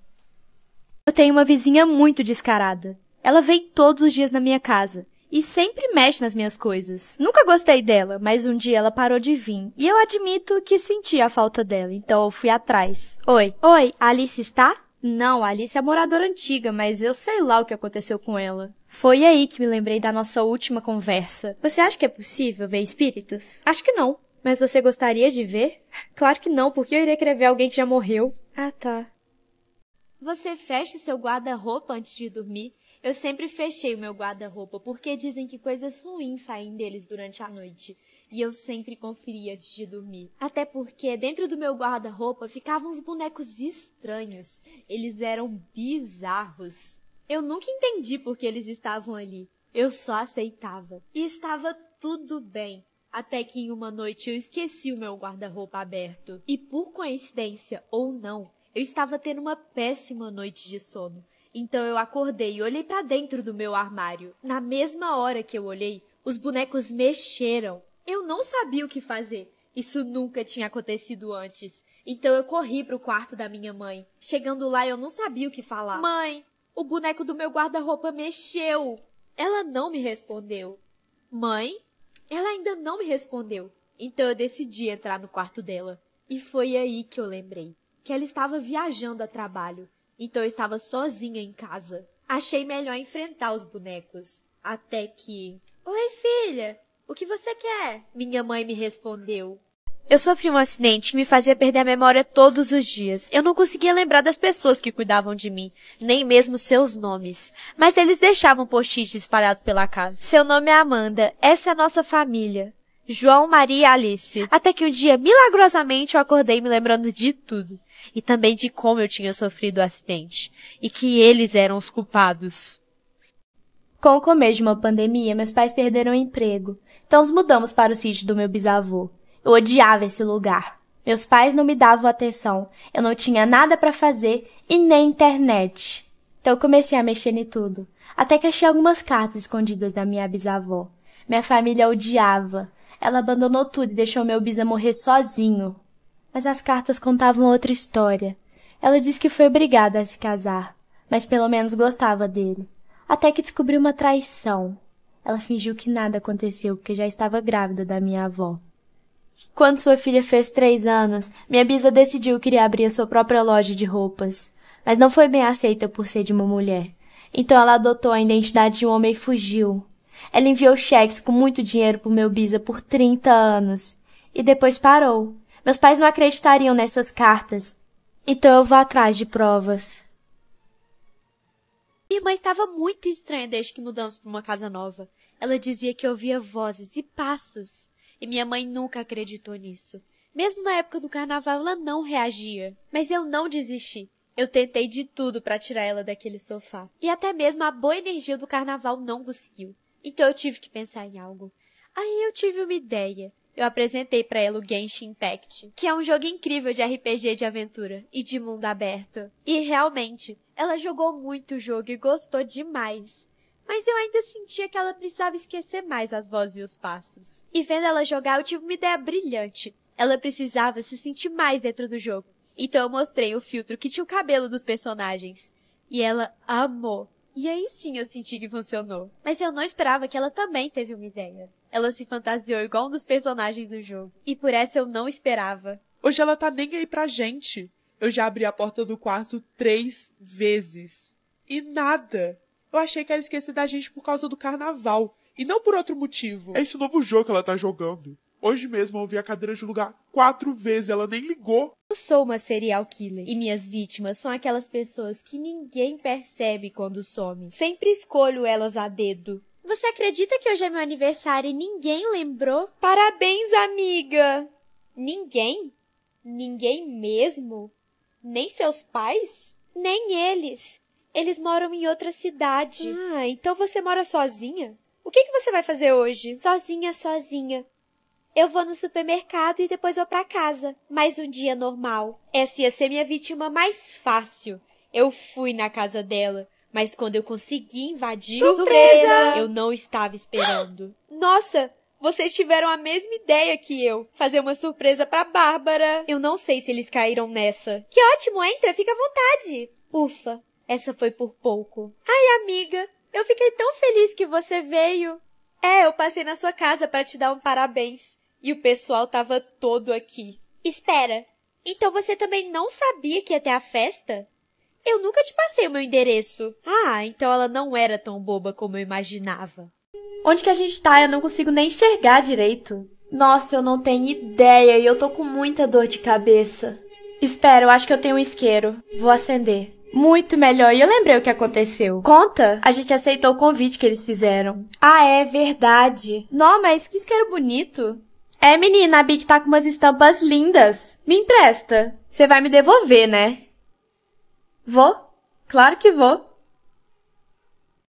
[SPEAKER 1] Eu tenho uma vizinha muito descarada. Ela vem todos os dias na minha casa e sempre mexe nas minhas coisas. Nunca gostei dela, mas um dia ela parou de vir e eu admito que senti a falta dela, então eu fui atrás. Oi, oi, Alice está? Não, Alice é moradora antiga, mas eu sei lá o que aconteceu com ela. Foi aí que me lembrei da nossa última conversa. Você acha que é possível ver espíritos? Acho que não. Mas você gostaria de ver? <laughs> Claro que não, porque eu iria querer ver alguém que já morreu. Ah, tá. Você fecha o seu guarda-roupa antes de dormir eu sempre fechei o meu guarda-roupa porque dizem que coisas ruins saem deles durante a noite. E eu sempre conferia antes de dormir. Até porque dentro do meu guarda-roupa ficavam uns bonecos estranhos. Eles eram bizarros. Eu nunca entendi por que eles estavam ali. Eu só aceitava. E estava tudo bem. Até que em uma noite eu esqueci o meu guarda-roupa aberto. E por coincidência ou não, eu estava tendo uma péssima noite de sono. Então eu acordei e olhei para dentro do meu armário. Na mesma hora que eu olhei, os bonecos mexeram. Eu não sabia o que fazer. Isso nunca tinha acontecido antes. Então eu corri para o quarto da minha mãe. Chegando lá, eu não sabia o que falar. Mãe, o boneco do meu guarda-roupa mexeu. Ela não me respondeu. Mãe? Ela ainda não me respondeu. Então eu decidi entrar no quarto dela. E foi aí que eu lembrei que ela estava viajando a trabalho então eu estava sozinha em casa. Achei melhor enfrentar os bonecos. Até que. Oi, filha! O que você quer? Minha mãe me respondeu. Eu sofri um acidente que me fazia perder a memória todos os dias. Eu não conseguia lembrar das pessoas que cuidavam de mim, nem mesmo seus nomes. Mas eles deixavam post-its espalhados pela casa. Seu nome é Amanda. Essa é a nossa família. João, Maria e Alice. Até que um dia, milagrosamente, eu acordei me lembrando de tudo. E também de como eu tinha sofrido o acidente. E que eles eram os culpados. Com o começo de uma pandemia, meus pais perderam o emprego. Então nos mudamos para o sítio do meu bisavô. Eu odiava esse lugar. Meus pais não me davam atenção. Eu não tinha nada para fazer e nem internet. Então eu comecei a mexer em tudo. Até que achei algumas cartas escondidas da minha bisavó. Minha família odiava. Ela abandonou tudo e deixou meu bisa morrer sozinho. Mas as cartas contavam outra história. Ela disse que foi obrigada a se casar, mas pelo menos gostava dele. Até que descobriu uma traição. Ela fingiu que nada aconteceu, porque já estava grávida da minha avó. Quando sua filha fez três anos, minha bisa decidiu que iria abrir a sua própria loja de roupas, mas não foi bem aceita por ser de uma mulher. Então ela adotou a identidade de um homem e fugiu. Ela enviou cheques com muito dinheiro pro meu bisa por 30 anos. E depois parou. Meus pais não acreditariam nessas cartas. Então eu vou atrás de provas. Minha irmã estava muito estranha desde que mudamos para uma casa nova. Ela dizia que ouvia vozes e passos. E minha mãe nunca acreditou nisso. Mesmo na época do carnaval, ela não reagia. Mas eu não desisti. Eu tentei de tudo para tirar ela daquele sofá. E até mesmo a boa energia do carnaval não conseguiu. Então eu tive que pensar em algo. Aí eu tive uma ideia. Eu apresentei para ela o Genshin Impact, que é um jogo incrível de RPG de aventura e de mundo aberto. E realmente, ela jogou muito o jogo e gostou demais. Mas eu ainda sentia que ela precisava esquecer mais as vozes e os passos. E vendo ela jogar, eu tive uma ideia brilhante. Ela precisava se sentir mais dentro do jogo. Então eu mostrei o filtro que tinha o cabelo dos personagens. E ela amou. E aí sim eu senti que funcionou. Mas eu não esperava que ela também teve uma ideia. Ela se fantasiou igual um dos personagens do jogo. E por essa eu não esperava. Hoje ela tá nem aí pra gente. Eu já abri a porta do quarto três vezes. E nada. Eu achei que ela esqueceu da gente por causa do carnaval. E não por outro motivo. É esse novo jogo que ela tá jogando. Hoje mesmo eu ouvi a cadeira de lugar quatro vezes, ela nem ligou. Eu sou uma serial killer e minhas vítimas são aquelas pessoas que ninguém percebe quando some. Sempre escolho elas a dedo. Você acredita que hoje é meu aniversário e ninguém lembrou? Parabéns, amiga! Ninguém? Ninguém mesmo? Nem seus pais? Nem eles. Eles moram em outra cidade. Hum. Ah, então você mora sozinha? O que, que você vai fazer hoje? Sozinha, sozinha. Eu vou no supermercado e depois vou para casa. Mais um dia normal. Essa ia ser minha vítima mais fácil. Eu fui na casa dela, mas quando eu consegui invadir, surpresa, eu não estava esperando. <gasps> Nossa, vocês tiveram a mesma ideia que eu, fazer uma surpresa para Bárbara. Eu não sei se eles caíram nessa. Que ótimo, entra, fica à vontade. Ufa, essa foi por pouco. Ai, amiga, eu fiquei tão feliz que você veio. É, eu passei na sua casa para te dar um parabéns. E o pessoal tava todo aqui. Espera, então você também não sabia que ia ter a festa? Eu nunca te passei o meu endereço. Ah, então ela não era tão boba como eu imaginava. Onde que a gente tá? Eu não consigo nem enxergar direito. Nossa, eu não tenho ideia e eu tô com muita dor de cabeça. Espera, eu acho que eu tenho um isqueiro. Vou acender. Muito melhor. E eu lembrei o que aconteceu. Conta? A gente aceitou o convite que eles fizeram. Ah, é verdade. Não, mas que isqueiro bonito. É, menina, a Bic tá com umas estampas lindas. Me empresta. Você vai me devolver, né? Vou. Claro que vou.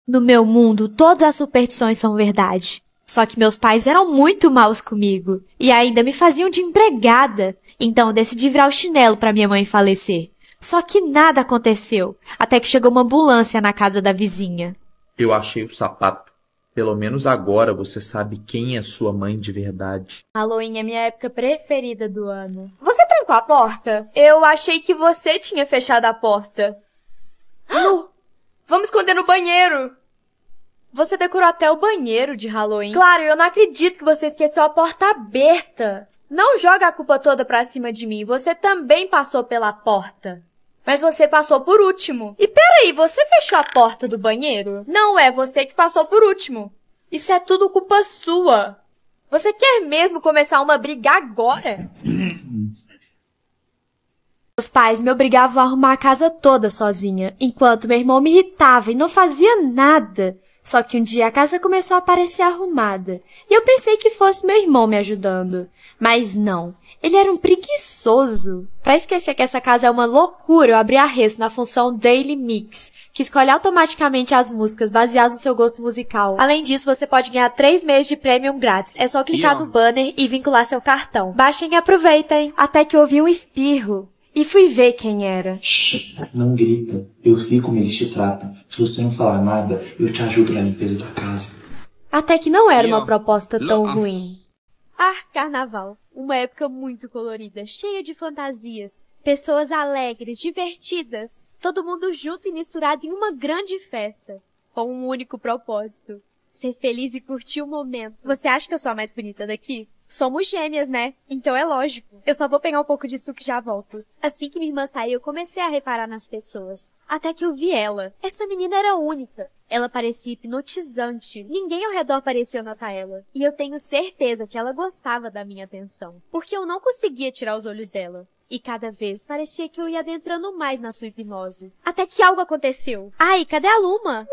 [SPEAKER 1] No meu mundo, todas as superstições são verdade. Só que meus pais eram muito maus comigo e ainda me faziam de empregada. Então decidi virar o chinelo para minha mãe falecer. Só que nada aconteceu, até que chegou uma ambulância na casa da vizinha. Eu achei o sapato pelo menos agora você sabe quem é sua mãe de verdade. Halloween é minha época preferida do ano. Você trancou a porta? Eu achei que você tinha fechado a porta. Ah! Não! Vamos esconder no banheiro! Você decorou até o banheiro de Halloween. Claro, eu não acredito que você esqueceu a porta aberta. Não joga a culpa toda pra cima de mim. Você também passou pela porta mas você passou por último. E peraí, você fechou a porta do banheiro? Não é você que passou por último. Isso é tudo culpa sua. Você quer mesmo começar uma briga agora? Meus <coughs> pais me obrigavam a arrumar a casa toda sozinha, enquanto meu irmão me irritava e não fazia nada. Só que um dia a casa começou a parecer arrumada, e eu pensei que fosse meu irmão me ajudando. Mas não, ele era um preguiçoso. Para esquecer que essa casa é uma loucura, eu abri a res na função Daily Mix, que escolhe automaticamente as músicas baseadas no seu gosto musical. Além disso, você pode ganhar 3 meses de premium grátis. É só clicar no banner e vincular seu cartão. Baixem e aproveitem. Até que ouvi um espirro. E fui ver quem era. Shh, não grita. Eu vi como eles te tratam. Se você não falar nada, eu te ajudo na limpeza da casa. Até que não era uma proposta tão ruim. Ah, carnaval. Uma época muito colorida, cheia de fantasias, pessoas alegres, divertidas, todo mundo junto e misturado em uma grande festa, com um único propósito: ser feliz e curtir o momento. Você acha que eu sou a mais bonita daqui? Somos gêmeas, né? Então é lógico. Eu só vou pegar um pouco de suco e já volto. Assim que minha irmã saiu, eu comecei a reparar nas pessoas. Até que eu vi ela. Essa menina era única. Ela parecia hipnotizante. Ninguém ao redor parecia notar ela. E eu tenho certeza que ela gostava da minha atenção. Porque eu não conseguia tirar os olhos dela. E cada vez parecia que eu ia adentrando mais na sua hipnose. Até que algo aconteceu. Ai, cadê a Luma?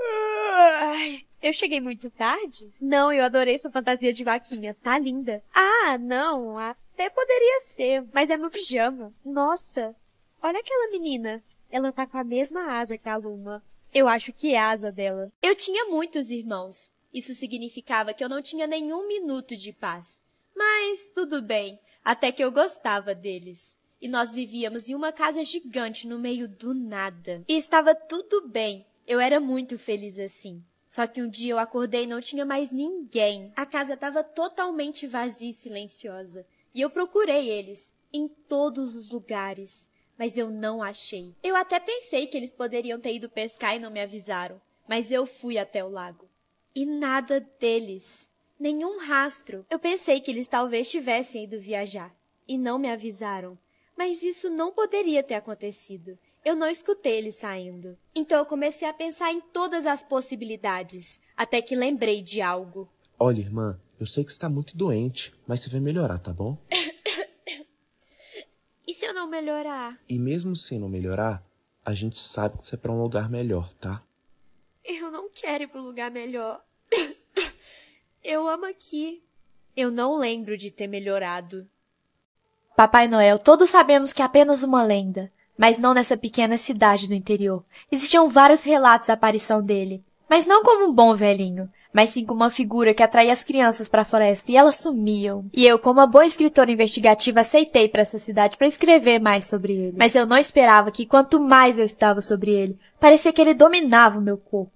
[SPEAKER 1] Ai, eu cheguei muito tarde? Não, eu adorei sua fantasia de vaquinha. Tá linda. Ah, não, até poderia ser, mas é meu pijama. Nossa, olha aquela menina. Ela tá com a mesma asa que a Luma. Eu acho que é a asa dela. Eu tinha muitos irmãos. Isso significava que eu não tinha nenhum minuto de paz. Mas tudo bem, até que eu gostava deles. E nós vivíamos em uma casa gigante no meio do nada. E estava tudo bem. Eu era muito feliz assim. Só que um dia eu acordei e não tinha mais ninguém. A casa estava totalmente vazia e silenciosa. E eu procurei eles em todos os lugares, mas eu não achei. Eu até pensei que eles poderiam ter ido pescar e não me avisaram, mas eu fui até o lago. E nada deles. Nenhum rastro. Eu pensei que eles talvez tivessem ido viajar e não me avisaram, mas isso não poderia ter acontecido. Eu não escutei ele saindo. Então eu comecei a pensar em todas as possibilidades, até que lembrei de algo. Olha, irmã, eu sei que está muito doente, mas você vai melhorar, tá bom? <laughs> e se eu não melhorar? E mesmo se não melhorar, a gente sabe que você é para um lugar melhor, tá? Eu não quero ir para um lugar melhor. <laughs> eu amo aqui. Eu não lembro de ter melhorado. Papai Noel, todos sabemos que é apenas uma lenda, mas não nessa pequena cidade do interior. Existiam vários relatos da aparição dele, mas não como um bom velhinho, mas sim como uma figura que atraía as crianças para a floresta e elas sumiam. E eu, como uma boa escritora investigativa, aceitei para essa cidade para escrever mais sobre ele. Mas eu não esperava que quanto mais eu estava sobre ele, parecia que ele dominava o meu corpo.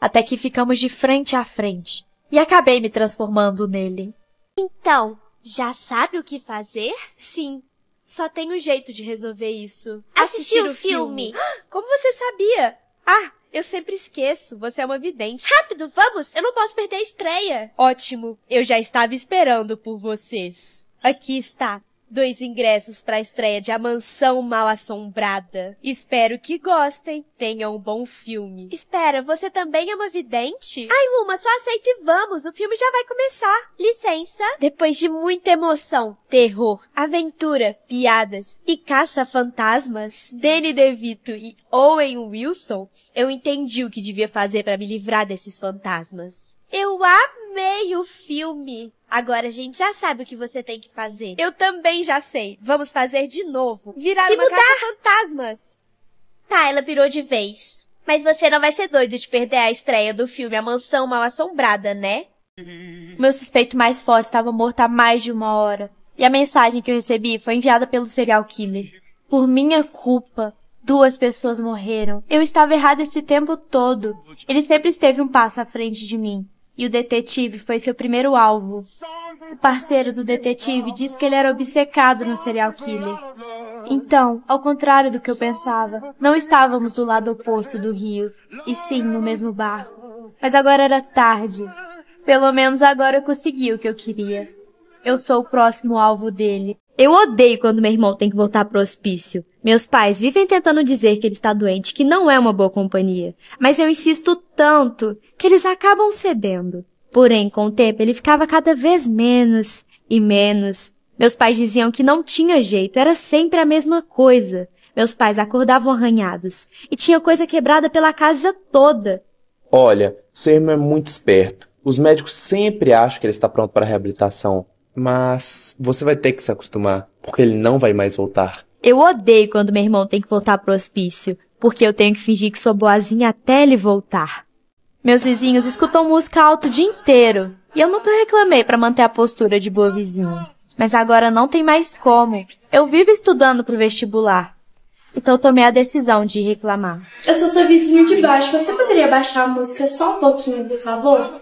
[SPEAKER 1] Até que ficamos de frente a frente e acabei me transformando nele. Então, já sabe o que fazer? Sim, só tem um jeito de resolver isso. Assistir, Assistir o filme. filme. <gasps> Como você sabia? Ah, eu sempre esqueço. Você é uma vidente. Rápido, vamos! Eu não posso perder a estreia. Ótimo. Eu já estava esperando por vocês. Aqui está dois ingressos para a estreia de A Mansão Mal Assombrada. Espero que gostem, tenham um bom filme. Espera, você também é uma vidente? Ai, Luma, só aceita e vamos, o filme já vai começar. Licença. Depois de muita emoção, terror, aventura, piadas e caça-fantasmas, Danny DeVito e Owen Wilson, eu entendi o que devia fazer para me livrar desses fantasmas. Eu amei o filme! Agora a gente já sabe o que você tem que fazer. Eu também já sei. Vamos fazer de novo. Virar Se uma mudar. caça fantasmas. Tá, ela pirou de vez. Mas você não vai ser doido de perder a estreia do filme A Mansão Mal Assombrada, né? Meu suspeito mais forte estava morto há mais de uma hora. E a mensagem que eu recebi foi enviada pelo serial killer. Por minha culpa, duas pessoas morreram. Eu estava errada esse tempo todo. Ele sempre esteve um passo à frente de mim. E o detetive foi seu primeiro alvo. O parceiro do detetive disse que ele era obcecado no serial killer. Então, ao contrário do que eu pensava, não estávamos do lado oposto do rio, e sim no mesmo bar. Mas agora era tarde. Pelo menos agora eu consegui o que eu queria. Eu sou o próximo alvo dele. Eu odeio quando meu irmão tem que voltar pro hospício. Meus pais vivem tentando dizer que ele está doente, que não é uma boa companhia. Mas eu insisto tanto que eles acabam cedendo. Porém, com o tempo, ele ficava cada vez menos e menos. Meus pais diziam que não tinha jeito, era sempre a mesma coisa. Meus pais acordavam arranhados e tinha coisa quebrada pela casa toda. Olha, seu irmão é muito esperto. Os médicos sempre acham que ele está pronto para reabilitação, mas você vai ter que se acostumar, porque ele não vai mais voltar. Eu odeio quando meu irmão tem que voltar pro hospício, porque eu tenho que fingir que sou boazinha até ele voltar. Meus vizinhos escutam música alto o dia inteiro, e eu nunca reclamei para manter a postura de boa vizinha. Mas agora não tem mais como. Eu vivo estudando pro vestibular. Então eu tomei a decisão de reclamar. Eu sou sua vizinha de baixo. Você poderia baixar a música só um pouquinho, por favor?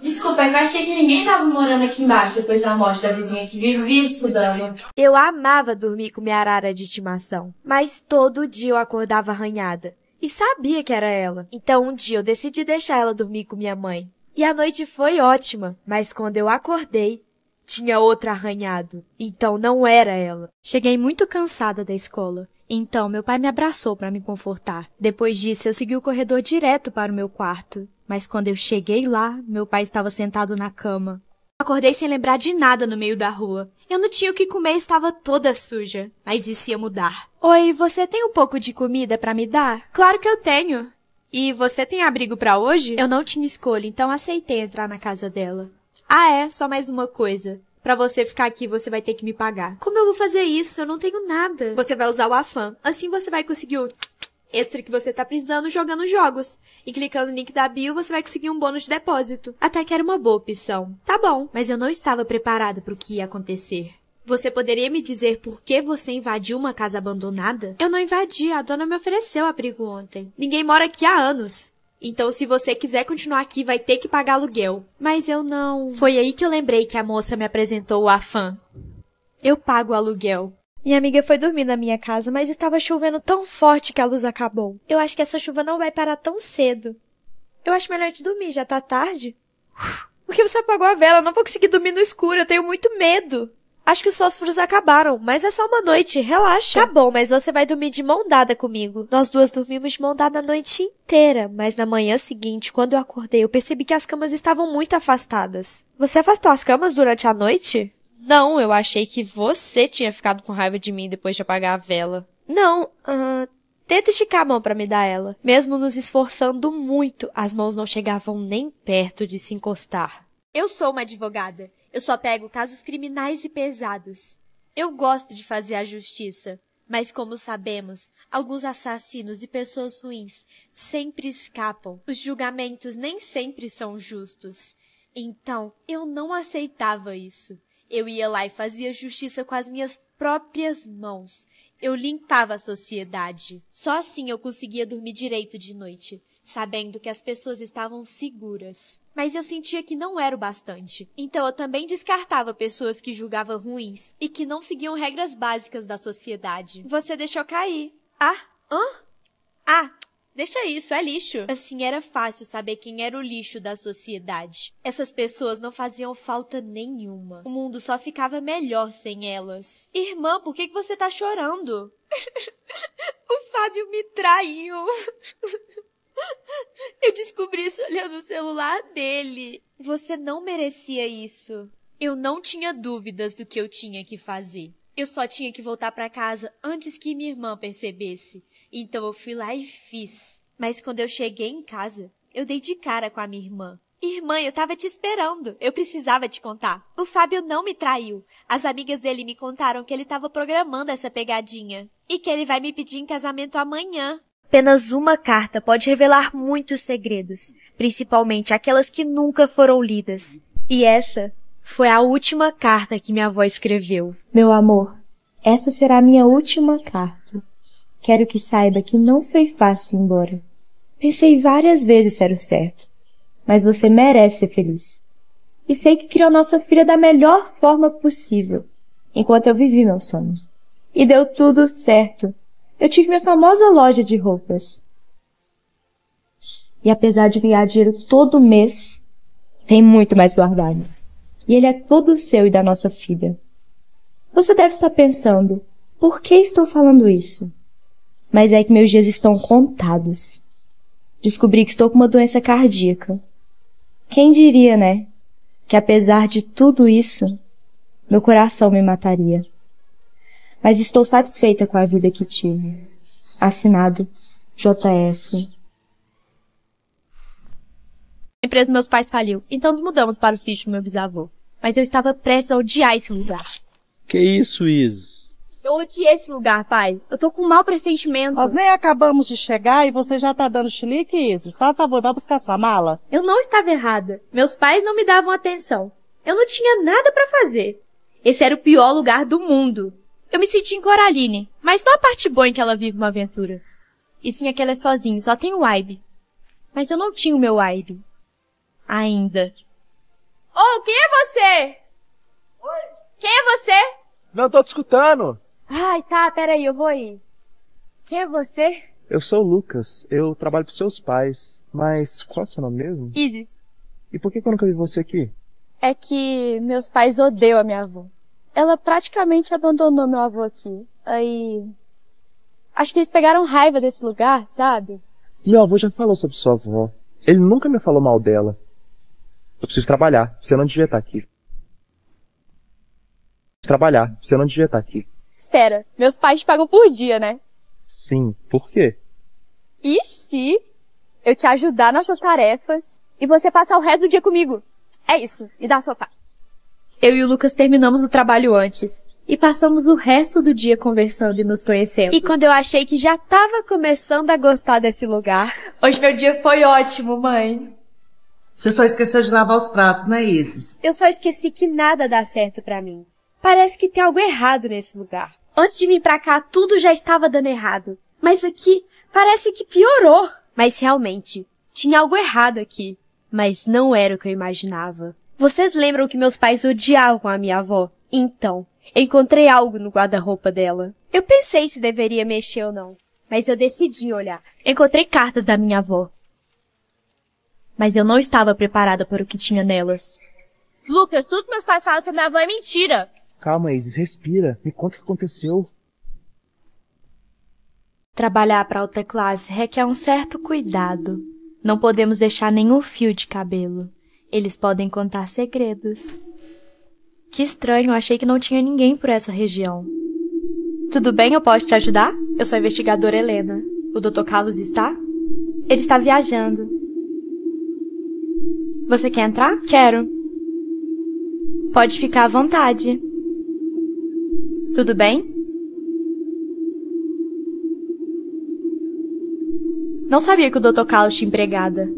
[SPEAKER 1] Desculpa, é eu achei que ninguém tava morando aqui embaixo depois da morte da vizinha que vivia estudando. Eu amava dormir com minha arara de estimação, mas todo dia eu acordava arranhada. E sabia que era ela. Então um dia eu decidi deixar ela dormir com minha mãe. E a noite foi ótima, mas quando eu acordei, tinha outra arranhado. Então não era ela. Cheguei muito cansada da escola. Então meu pai me abraçou para me confortar. Depois disso, eu segui o corredor direto para o meu quarto. Mas quando eu cheguei lá, meu pai estava sentado na cama. Acordei sem lembrar de nada no meio da rua. Eu não tinha o que comer e estava toda suja. Mas isso ia mudar. Oi, você tem um pouco de comida para me dar? Claro que eu tenho. E você tem abrigo para hoje? Eu não tinha escolha, então aceitei entrar na casa dela. Ah, é, só mais uma coisa. Para você ficar aqui, você vai ter que me pagar. Como eu vou fazer isso? Eu não tenho nada. Você vai usar o afã. Assim você vai conseguir o extra que você tá precisando jogando jogos. E clicando no link da bio, você vai conseguir um bônus de depósito. Até que era uma boa opção. Tá bom, mas eu não estava preparada para o que ia acontecer. Você poderia me dizer por que você invadiu uma casa abandonada? Eu não invadi, a dona me ofereceu abrigo ontem. Ninguém mora aqui há anos. Então, se você quiser continuar aqui, vai ter que pagar aluguel. Mas eu não. Foi aí que eu lembrei que a moça me apresentou o afã. Eu pago o aluguel. Minha amiga foi dormir na minha casa, mas estava chovendo tão forte que a luz acabou. Eu acho que essa chuva não vai parar tão cedo. Eu acho melhor de dormir, já tá tarde. Por que você apagou a vela? Eu não vou conseguir dormir no escuro, eu tenho muito medo. Acho que os fósforos acabaram, mas é só uma noite, relaxa. Tá bom, mas você vai dormir de mão dada comigo. Nós duas dormimos de mão dada a noite inteira, mas na manhã seguinte, quando eu acordei, eu percebi que as camas estavam muito afastadas. Você afastou as camas durante a noite? Não, eu achei que você tinha ficado com raiva de mim depois de apagar a vela. Não, uh, tenta esticar a mão para me dar ela. Mesmo nos esforçando muito, as mãos não chegavam nem perto de se encostar. Eu sou uma advogada. Eu só pego casos criminais e pesados. Eu gosto de fazer a justiça. Mas, como sabemos, alguns assassinos e pessoas ruins sempre escapam. Os julgamentos nem sempre são justos. Então, eu não aceitava isso. Eu ia lá e fazia justiça com as minhas próprias mãos. Eu limpava a sociedade. Só assim eu conseguia dormir direito de noite, sabendo que as pessoas estavam seguras. Mas eu sentia que não era o bastante. Então eu também descartava pessoas que julgava ruins e que não seguiam regras básicas da sociedade. Você deixou cair. Ah? Hã? Ah, Deixa isso, é lixo. Assim era fácil saber quem era o lixo da sociedade. Essas pessoas não faziam falta nenhuma. O mundo só ficava melhor sem elas. Irmã, por que, você tá chorando? <laughs> o Fábio me traiu. <laughs> Eu descobri isso olhando o celular dele. Você não merecia isso. Eu não tinha dúvidas do que eu tinha que fazer. Eu só tinha que voltar para casa antes que minha irmã percebesse. Então eu fui lá e fiz. Mas quando eu cheguei em casa, eu dei de cara com a minha irmã. Irmã, eu tava te esperando. Eu precisava te contar. O Fábio não me traiu. As amigas dele me contaram que ele tava programando essa pegadinha. E que ele vai me pedir em casamento amanhã. Apenas uma carta pode revelar muitos segredos, principalmente aquelas que nunca foram lidas. E essa foi a última carta que minha avó escreveu. Meu amor, essa será a minha última carta. Quero que saiba que não foi fácil ir embora. Pensei várias vezes se era o certo. Mas você merece ser feliz. E sei que criou nossa filha da melhor forma possível, enquanto eu vivi meu sonho. E deu tudo certo. Eu tive minha famosa loja de roupas. E apesar de ganhar dinheiro todo mês, tem muito mais guardado. E ele é todo seu e da nossa filha. Você deve estar pensando, por que estou falando isso? mas é que meus dias estão contados. Descobri que estou com uma doença cardíaca. Quem diria, né? Que apesar de tudo isso, meu coração me mataria. Mas estou satisfeita com a vida que tive. Assinado JF. A empresa dos meus pais faliu, então nos mudamos para o sítio do meu bisavô. Mas eu estava prestes a odiar esse lugar. Que isso, Isis? Eu odiei esse lugar, pai. Eu tô com um mau pressentimento. Nós nem acabamos de chegar e você já tá dando chilique, Isis. Faz favor, vai buscar sua mala. Eu não estava errada. Meus pais não me davam atenção. Eu não tinha nada para fazer. Esse era o pior lugar do mundo. Eu me senti em Coraline, mas não a parte boa em que ela vive uma aventura. E sim, aquela é sozinha, só tem o Ibe. Mas eu não tinha o meu Ibe. Ainda. Ô, oh, quem é você? Oi? Quem é você? Não tô te escutando. Ai, tá, peraí, eu vou ir. Quem é você? Eu sou o Lucas, eu trabalho pros seus pais, mas qual é o seu nome mesmo? Isis. E por que eu nunca vi você aqui? É que meus pais odeiam a minha avó. Ela praticamente abandonou meu avô aqui. Aí. Acho que eles pegaram raiva desse lugar, sabe? Meu avô já falou sobre sua avó. Ele nunca me falou mal dela. Eu preciso trabalhar, você não devia estar aqui. Trabalhar, você não devia estar aqui. Espera, meus pais pagam por dia, né? Sim, por quê? E se eu te ajudar nas suas tarefas e você passar o resto do dia comigo? É isso, me dá a sua pá. Eu e o Lucas terminamos o trabalho antes e passamos o resto do dia conversando e nos conhecendo. E quando eu achei que já tava começando a gostar desse lugar. Hoje meu dia foi ótimo, mãe. Você só esqueceu de lavar os pratos, né, Isis? Eu só esqueci que nada dá certo para mim. Parece que tem algo errado nesse lugar. Antes de vir pra cá, tudo já estava dando errado. Mas aqui, parece que piorou. Mas realmente, tinha algo errado aqui. Mas não era o que eu imaginava. Vocês lembram que meus pais odiavam a minha avó? Então, encontrei algo no guarda-roupa dela. Eu pensei se deveria mexer ou não, mas eu decidi olhar. Encontrei cartas da minha avó. Mas eu não estava preparada para o que tinha nelas. Lucas, tudo que meus pais falam sobre minha avó é mentira. Calma, Isis, respira. Me conta o que aconteceu. Trabalhar para alta classe requer um certo cuidado. Não podemos deixar nenhum fio de cabelo. Eles podem contar segredos. Que estranho, achei que não tinha ninguém por essa região. Tudo bem, eu posso te ajudar? Eu sou a investigadora Helena. O Dr. Carlos está? Ele está viajando. Você quer entrar? Quero. Pode ficar à vontade. Tudo bem? Não sabia que o Dr. Carlos tinha empregada.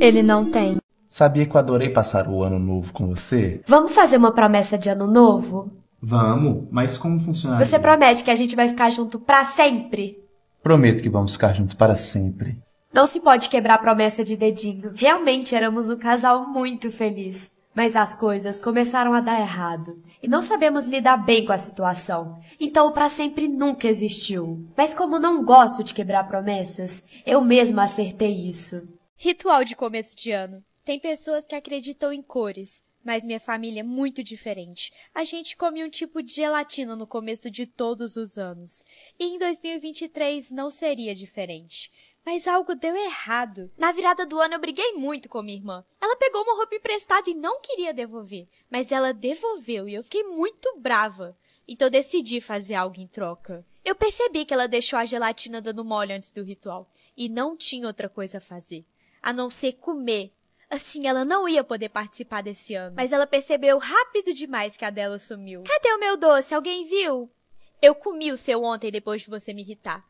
[SPEAKER 1] Ele não tem. Sabia que eu adorei passar o ano novo com você? Vamos fazer uma promessa de ano novo? Vamos, mas como funciona? Você promete que a gente vai ficar junto para sempre? Prometo que vamos ficar juntos para sempre. Não se pode quebrar a promessa de dedinho. Realmente éramos um casal muito feliz. Mas as coisas começaram a dar errado e não sabemos lidar bem com a situação. Então o para sempre nunca existiu. Mas como não gosto de quebrar promessas, eu mesma acertei isso. Ritual de começo de ano. Tem pessoas que acreditam em cores, mas minha família é muito diferente. A gente come um tipo de gelatina no começo de todos os anos. E em 2023 não seria diferente. Mas algo deu errado. Na virada do ano eu briguei muito com minha irmã. Ela pegou uma roupa emprestada e não queria devolver, mas ela devolveu e eu fiquei muito brava. Então decidi fazer algo em troca. Eu percebi que ela deixou a gelatina dando mole antes do ritual e não tinha outra coisa a fazer, a não ser comer. Assim, ela não ia poder participar desse ano. Mas ela percebeu rápido demais que a dela sumiu. Cadê o meu doce? Alguém viu? Eu comi o seu ontem depois de você me irritar.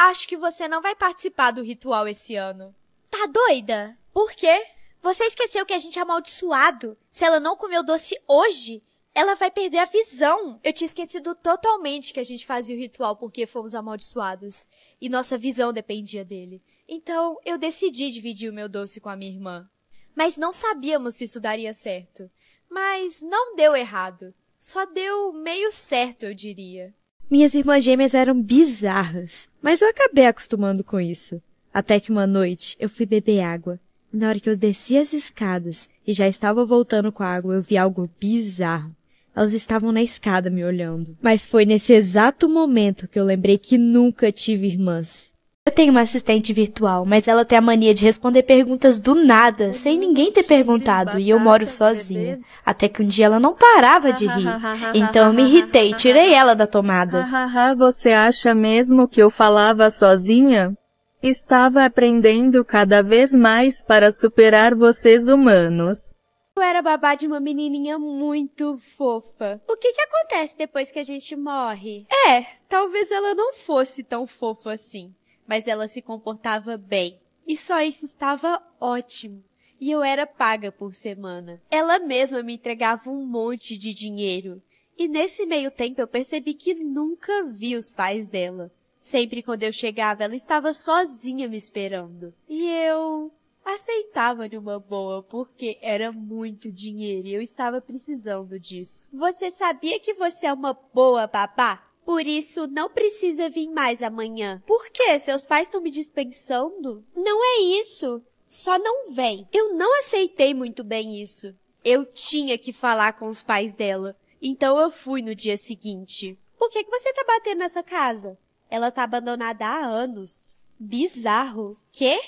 [SPEAKER 1] Acho que você não vai participar do ritual esse ano. Tá doida? Por quê? Você esqueceu que a gente é amaldiçoado. Se ela não comeu doce hoje, ela vai perder a visão. Eu tinha esquecido totalmente que a gente fazia o ritual porque fomos amaldiçoados. E nossa visão dependia dele. Então, eu decidi dividir o meu doce com a minha irmã. Mas não sabíamos se isso daria certo. Mas não deu errado. Só deu meio certo, eu diria. Minhas irmãs gêmeas eram bizarras, mas eu acabei acostumando com isso. Até que uma noite eu fui beber água. E na hora que eu desci as escadas e já estava voltando com a água, eu vi algo bizarro. Elas estavam na escada me olhando. Mas foi nesse exato momento que eu lembrei que nunca tive irmãs. Eu tenho uma assistente virtual, mas ela tem a mania de responder perguntas do nada, sem ninguém ter perguntado, e eu moro sozinha. Até que um dia ela não parava de rir. Então eu me irritei tirei ela da tomada. Você acha mesmo que eu falava sozinha? Estava aprendendo cada vez mais para superar vocês humanos. Eu era babá de uma menininha muito fofa. O que que acontece depois que a gente morre? É, talvez ela não fosse tão fofa assim mas ela se comportava bem. E só isso estava ótimo. E eu era paga por semana. Ela mesma me entregava um monte de dinheiro. E nesse meio tempo eu percebi que nunca vi os pais dela. Sempre quando eu chegava, ela estava sozinha me esperando. E eu aceitava de uma boa, porque era muito dinheiro e eu estava precisando disso. Você sabia que você é uma boa babá? Por isso, não precisa vir mais amanhã. Por quê? Seus pais estão me dispensando? Não é isso. Só não vem. Eu não aceitei muito bem isso. Eu tinha que falar com os pais dela. Então eu fui no dia seguinte. Por que, que você tá batendo nessa casa? Ela tá abandonada há anos. Bizarro. Quê?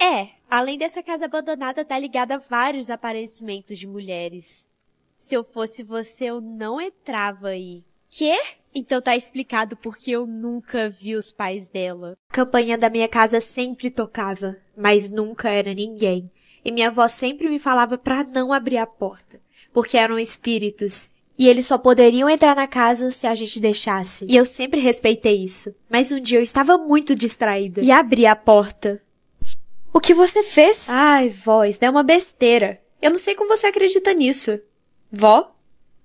[SPEAKER 1] É, além dessa casa abandonada, tá ligada a vários aparecimentos de mulheres. Se eu fosse você, eu não entrava aí. Quê? Então tá explicado porque eu nunca vi os pais dela. A campanha da minha casa sempre tocava, mas nunca era ninguém. E minha avó sempre me falava para não abrir a porta, porque eram espíritos e eles só poderiam entrar na casa se a gente deixasse. E eu sempre respeitei isso. Mas um dia eu estava muito distraída e abri a porta. O que você fez? Ai, voz, é uma besteira. Eu não sei como você acredita nisso. Vó?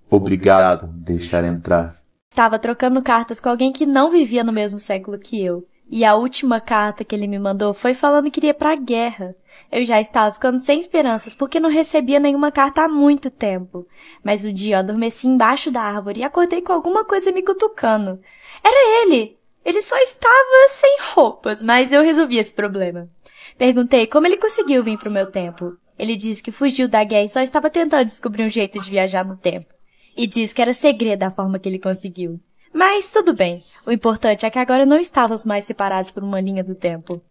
[SPEAKER 1] Obrigado por deixar entrar estava trocando cartas com alguém que não vivia no mesmo século que eu. E a última carta que ele me mandou foi falando que iria para a guerra. Eu já estava ficando sem esperanças porque não recebia nenhuma carta há muito tempo. Mas um dia eu adormeci embaixo da árvore e acordei com alguma coisa me cutucando. Era ele! Ele só estava sem roupas, mas eu resolvi esse problema. Perguntei como ele conseguiu vir para o meu tempo. Ele disse que fugiu da guerra e só estava tentando descobrir um jeito de viajar no tempo e diz que era segredo a forma que ele conseguiu. Mas tudo bem, o importante é que agora não estávamos mais separados por uma linha do tempo.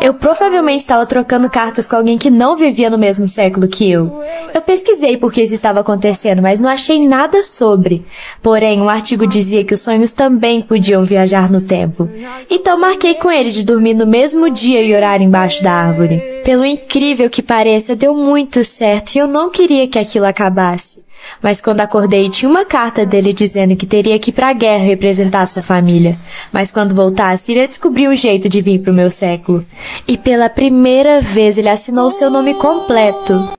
[SPEAKER 1] Eu provavelmente estava trocando cartas com alguém que não vivia no mesmo século que eu. Eu pesquisei por que isso estava acontecendo, mas não achei nada sobre. Porém, um artigo dizia que os sonhos também podiam viajar no tempo. Então marquei com ele de dormir no mesmo dia e orar embaixo da árvore. Pelo incrível que pareça, deu muito certo e eu não queria que aquilo acabasse. Mas quando acordei, tinha uma carta dele dizendo que teria que ir para a guerra representar sua família. Mas quando voltasse, iria descobrir um jeito de vir para o meu século. E pela primeira vez ele assinou seu nome completo.